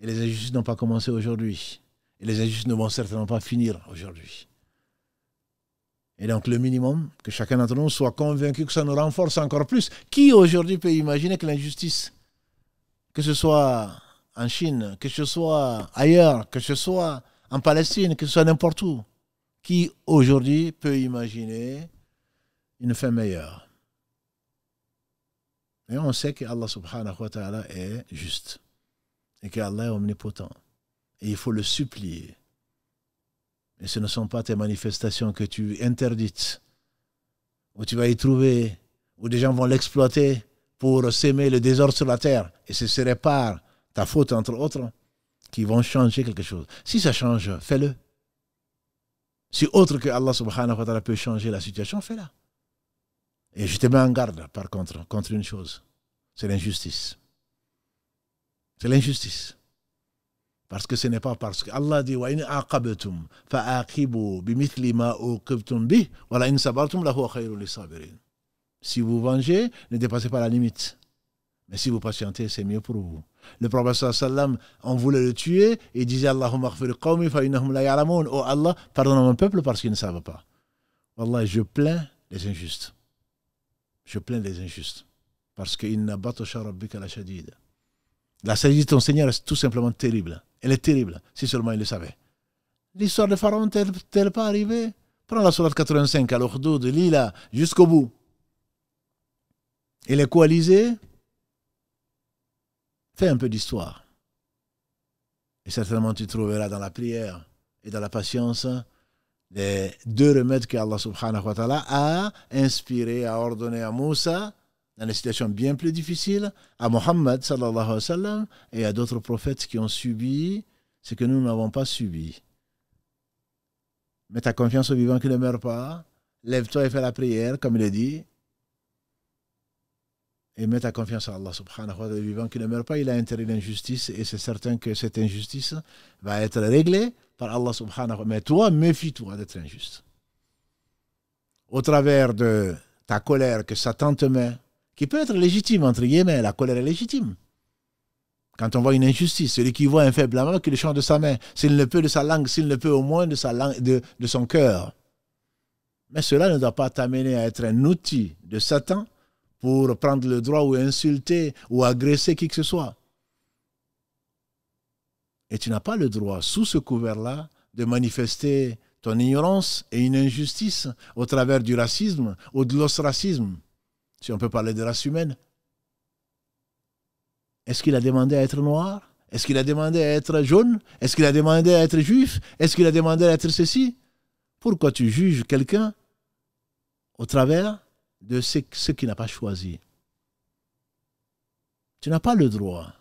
Et les injustices n'ont pas commencé aujourd'hui. Et les injustices ne vont certainement pas finir aujourd'hui. Et donc le minimum, que chacun d'entre nous soit convaincu que ça nous renforce encore plus. Qui aujourd'hui peut imaginer que l'injustice, que ce soit en Chine, que ce soit ailleurs, que ce soit en Palestine, que ce soit n'importe où, qui aujourd'hui peut imaginer une fin meilleure Mais on sait que subhanahu wa ta'ala est juste et qu'Allah est omnipotent. Et il faut le supplier mais ce ne sont pas tes manifestations que tu interdites, où tu vas y trouver, où des gens vont l'exploiter pour s'aimer le désordre sur la terre. Et ce serait par ta faute, entre autres, qui vont changer quelque chose. Si ça change, fais-le. Si autre que Allah subhanahu wa ta'ala peut changer la situation, fais-la. Et je te mets en garde, par contre, contre une chose. C'est l'injustice. C'est l'injustice. Parce que ce n'est pas parce que Allah dit Si vous vengez, ne dépassez pas la limite. Mais si vous patientez, c'est mieux pour vous. Le prophète sallam, on voulait le tuer, il disait Allahumma qawmi fa la yaramun. Oh Allah, pardonne à mon peuple parce qu'ils ne savent pas. Wallah, je plains les injustes. Je plains les injustes. Parce que la shadid. La sagesse de ton Seigneur est tout simplement terrible. Elle est terrible, si seulement il le savait. L'histoire de Pharaon n'est-elle pas arrivée Prends la sourate 85 à l'Ordre de Lila, jusqu'au bout. Et les coalisé. fais un peu d'histoire. Et certainement tu trouveras dans la prière et dans la patience les deux remèdes que Allah subhanahu wa ta'ala a inspirés, a ordonné à Moussa dans des situations bien plus difficiles, à Mohammed alayhi wa sallam, et à d'autres prophètes qui ont subi ce que nous n'avons pas subi. Mets ta confiance au vivant qui ne meurt pas, lève-toi et fais la prière, comme il est dit, et mets ta confiance à Allah subhanahu wa ta'ala, vivant qui ne meurt pas, il a intérêt l'injustice, et c'est certain que cette injustice va être réglée par Allah subhanahu wa ta'ala. Mais toi, méfie-toi d'être injuste. Au travers de ta colère que Satan te met, qui peut être légitime, entre guillemets, la colère est légitime. Quand on voit une injustice, celui qui voit un faible amour, qu'il le chante de sa main, s'il ne peut de sa langue, s'il ne peut au moins de, sa langue, de, de son cœur. Mais cela ne doit pas t'amener à être un outil de Satan pour prendre le droit ou insulter ou agresser qui que ce soit. Et tu n'as pas le droit, sous ce couvert-là, de manifester ton ignorance et une injustice au travers du racisme ou de l'ostracisme si on peut parler de race humaine. Est-ce qu'il a demandé à être noir Est-ce qu'il a demandé à être jaune Est-ce qu'il a demandé à être juif Est-ce qu'il a demandé à être ceci Pourquoi tu juges quelqu'un au travers de ce, qu'il n'a pas choisi Tu n'as pas le droit.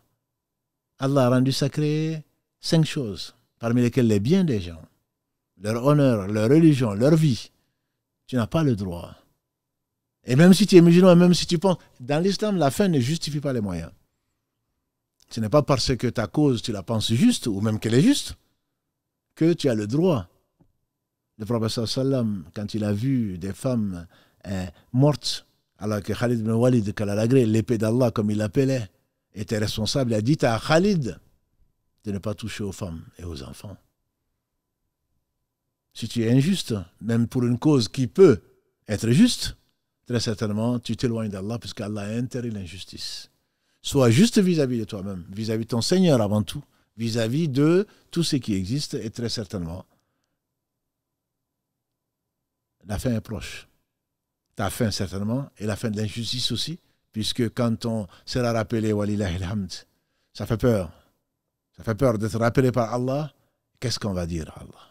Allah a rendu sacré cinq choses, parmi lesquelles les biens des gens, leur honneur, leur religion, leur vie. Tu n'as pas le droit et même si tu es musulman, même si tu penses, dans l'islam, la fin ne justifie pas les moyens. Ce n'est pas parce que ta cause, tu la penses juste, ou même qu'elle est juste, que tu as le droit. Le prophète, Sallam, quand il a vu des femmes euh, mortes, alors que Khalid bin Walid, l'épée d'Allah, comme il l'appelait, était responsable, il a dit à Khalid de ne pas toucher aux femmes et aux enfants. Si tu es injuste, même pour une cause qui peut être juste, très certainement, tu t'éloignes d'Allah puisque Allah a à l'injustice. Sois juste vis-à-vis de toi-même, vis-à-vis de ton Seigneur avant tout, vis-à-vis de tout ce qui existe et très certainement, la fin est proche. Ta fin certainement et la fin de l'injustice aussi, puisque quand on sera rappelé, hamd, ça fait peur. Ça fait peur d'être rappelé par Allah. Qu'est-ce qu'on va dire à Allah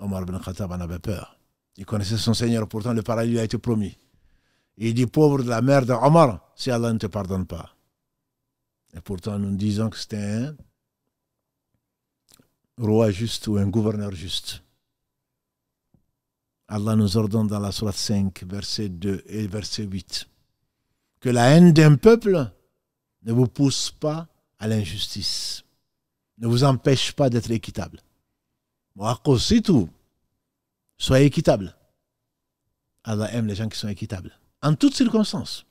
Omar ibn Khattab en avait peur. Il connaissait son Seigneur, pourtant le paradis lui a été promis. Il dit, « pauvre de la mère de Omar, si Allah ne te pardonne pas. Et pourtant, nous disons que c'était un roi juste ou un gouverneur juste. Allah nous ordonne dans la Sourate 5, verset 2 et verset 8, que la haine d'un peuple ne vous pousse pas à l'injustice, ne vous empêche pas d'être équitable. Soyez équitable. Allah aime les gens qui sont équitables en toutes circonstances.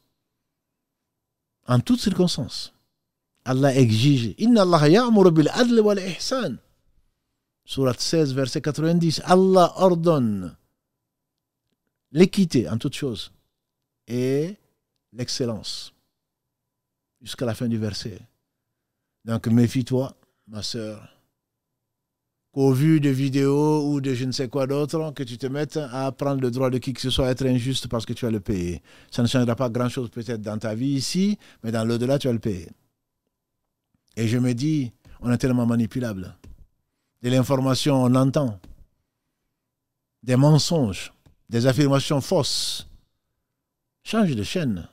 En toutes circonstances. Allah exige. Inna Allah wal Surat 16, verset 90. Allah ordonne l'équité en toutes choses et l'excellence. Jusqu'à la fin du verset. Donc méfie-toi, ma sœur, au vu de vidéos ou de je ne sais quoi d'autre, que tu te mettes à prendre le droit de qui que ce soit, à être injuste parce que tu as le payer. Ça ne changera pas grand-chose peut-être dans ta vie ici, mais dans l'au-delà, tu as le payer. Et je me dis, on est tellement manipulable. De l'information, on entend. Des mensonges, des affirmations fausses. Change de chaîne.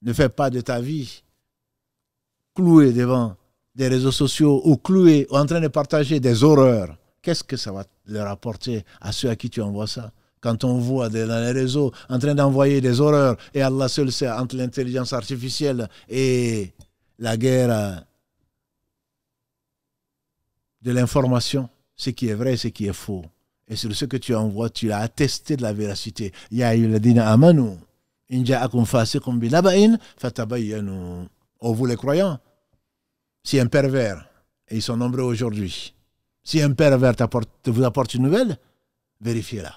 Ne fais pas de ta vie clouée devant des réseaux sociaux ou clouée ou en train de partager des horreurs qu'est-ce que ça va leur apporter à ceux à qui tu envoies ça quand on voit dans les réseaux en train d'envoyer des horreurs, et Allah seul sait, entre l'intelligence artificielle et la guerre euh, de l'information, ce qui est vrai, et ce qui est faux. Et sur ce que tu envoies, tu as attesté de la véracité. Il Ya amanu, Oh, vous les croyants, si un pervers, et ils sont nombreux aujourd'hui, si un pervers vous apporte une nouvelle, vérifiez-la.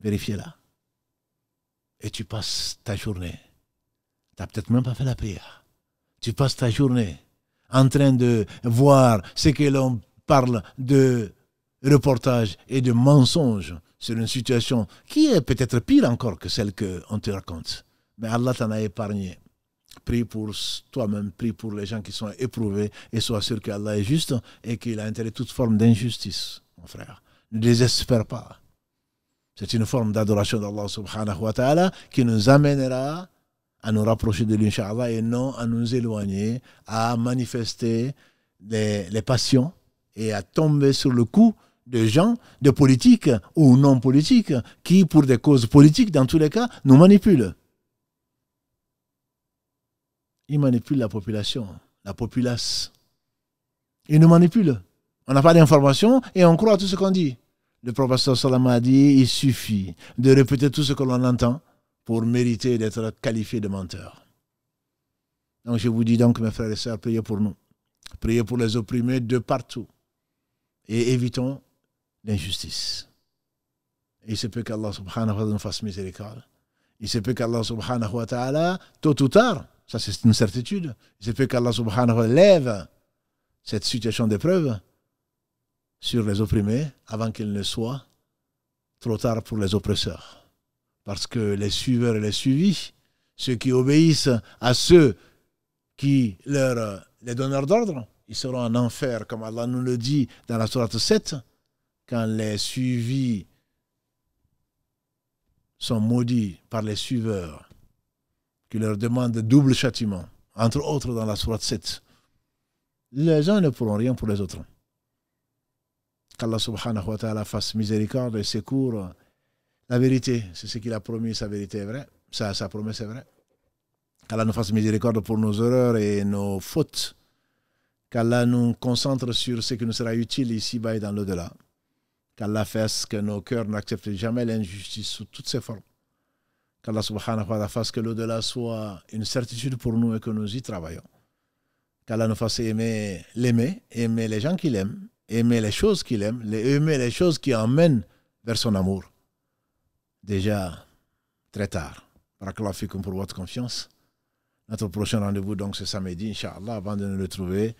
Vérifiez-la. Et tu passes ta journée. Tu n'as peut-être même pas fait la prière. Tu passes ta journée en train de voir ce que l'on parle de reportage et de mensonges sur une situation qui est peut-être pire encore que celle qu'on te raconte. Mais Allah t'en a épargné prie pour toi-même, prie pour les gens qui sont éprouvés et sois sûr qu'Allah est juste et qu'il a intérêt toute forme d'injustice, mon frère. Ne désespère pas. C'est une forme d'adoration d'Allah subhanahu wa ta'ala qui nous amènera à nous rapprocher de lui, et non à nous éloigner, à manifester les, les passions et à tomber sur le coup de gens, de politiques ou non politiques, qui, pour des causes politiques, dans tous les cas, nous manipulent il manipule la population, la populace. Il nous manipule. On n'a pas d'informations et on croit à tout ce qu'on dit. Le professeur Salam a dit, il suffit de répéter tout ce que l'on entend pour mériter d'être qualifié de menteur. Donc je vous dis donc, mes frères et sœurs, priez pour nous. Priez pour les opprimés de partout. Et évitons l'injustice. Il se peut qu'Allah subhanahu wa ta'ala nous fasse miséricorde. Il se peut qu'Allah subhanahu wa ta'ala, tôt ou tard, ça, c'est une certitude. C'est fait qu'Allah subhanahu wa lève cette situation d'épreuve sur les opprimés avant qu'il ne soit trop tard pour les oppresseurs. Parce que les suiveurs et les suivis, ceux qui obéissent à ceux qui leur, les donneurs d'ordre, ils seront en enfer, comme Allah nous le dit dans la Sourate 7, quand les suivis sont maudits par les suiveurs qui leur demande double châtiment, entre autres dans la Sourate 7. Les uns ne pourront rien pour les autres. Qu'Allah subhanahu wa ta'ala fasse miséricorde et secours. La vérité, c'est ce qu'il a promis, sa vérité est vraie. Sa, sa promesse est vraie. Qu'Allah nous fasse miséricorde pour nos erreurs et nos fautes. Qu'Allah nous concentre sur ce qui nous sera utile ici-bas et dans l'au-delà. Qu'Allah fasse que nos cœurs n'acceptent jamais l'injustice sous toutes ses formes qu'Allah subhanahu wa ta'ala fasse que l'au-delà soit une certitude pour nous et que nous y travaillons. Qu'Allah nous fasse aimer l'aimer, aimer les gens qu'il aime, aimer les choses qu'il aime, aimer les choses qui emmènent vers son amour. Déjà très tard. Barakallahu pour votre confiance. Notre prochain rendez-vous, donc, ce samedi, Inch'Allah, avant de nous retrouver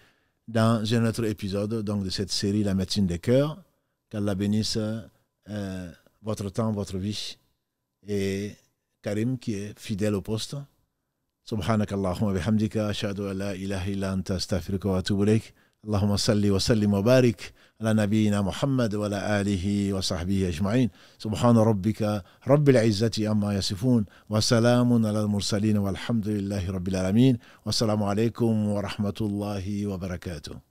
dans un autre épisode donc, de cette série La médecine des cœurs. Qu'Allah bénisse euh, votre temps, votre vie et كريم كي فيديل وبوستا سبحانك اللهم وبحمدك أشهد أن لا إله إلا أنت أستغفرك وأتوب إليك اللهم صل وسلم وبارك على نبينا محمد وعلى آله وصحبه أجمعين سبحان ربك رب العزة عما يصفون وسلام على المرسلين والحمد لله رب العالمين والسلام عليكم ورحمة الله وبركاته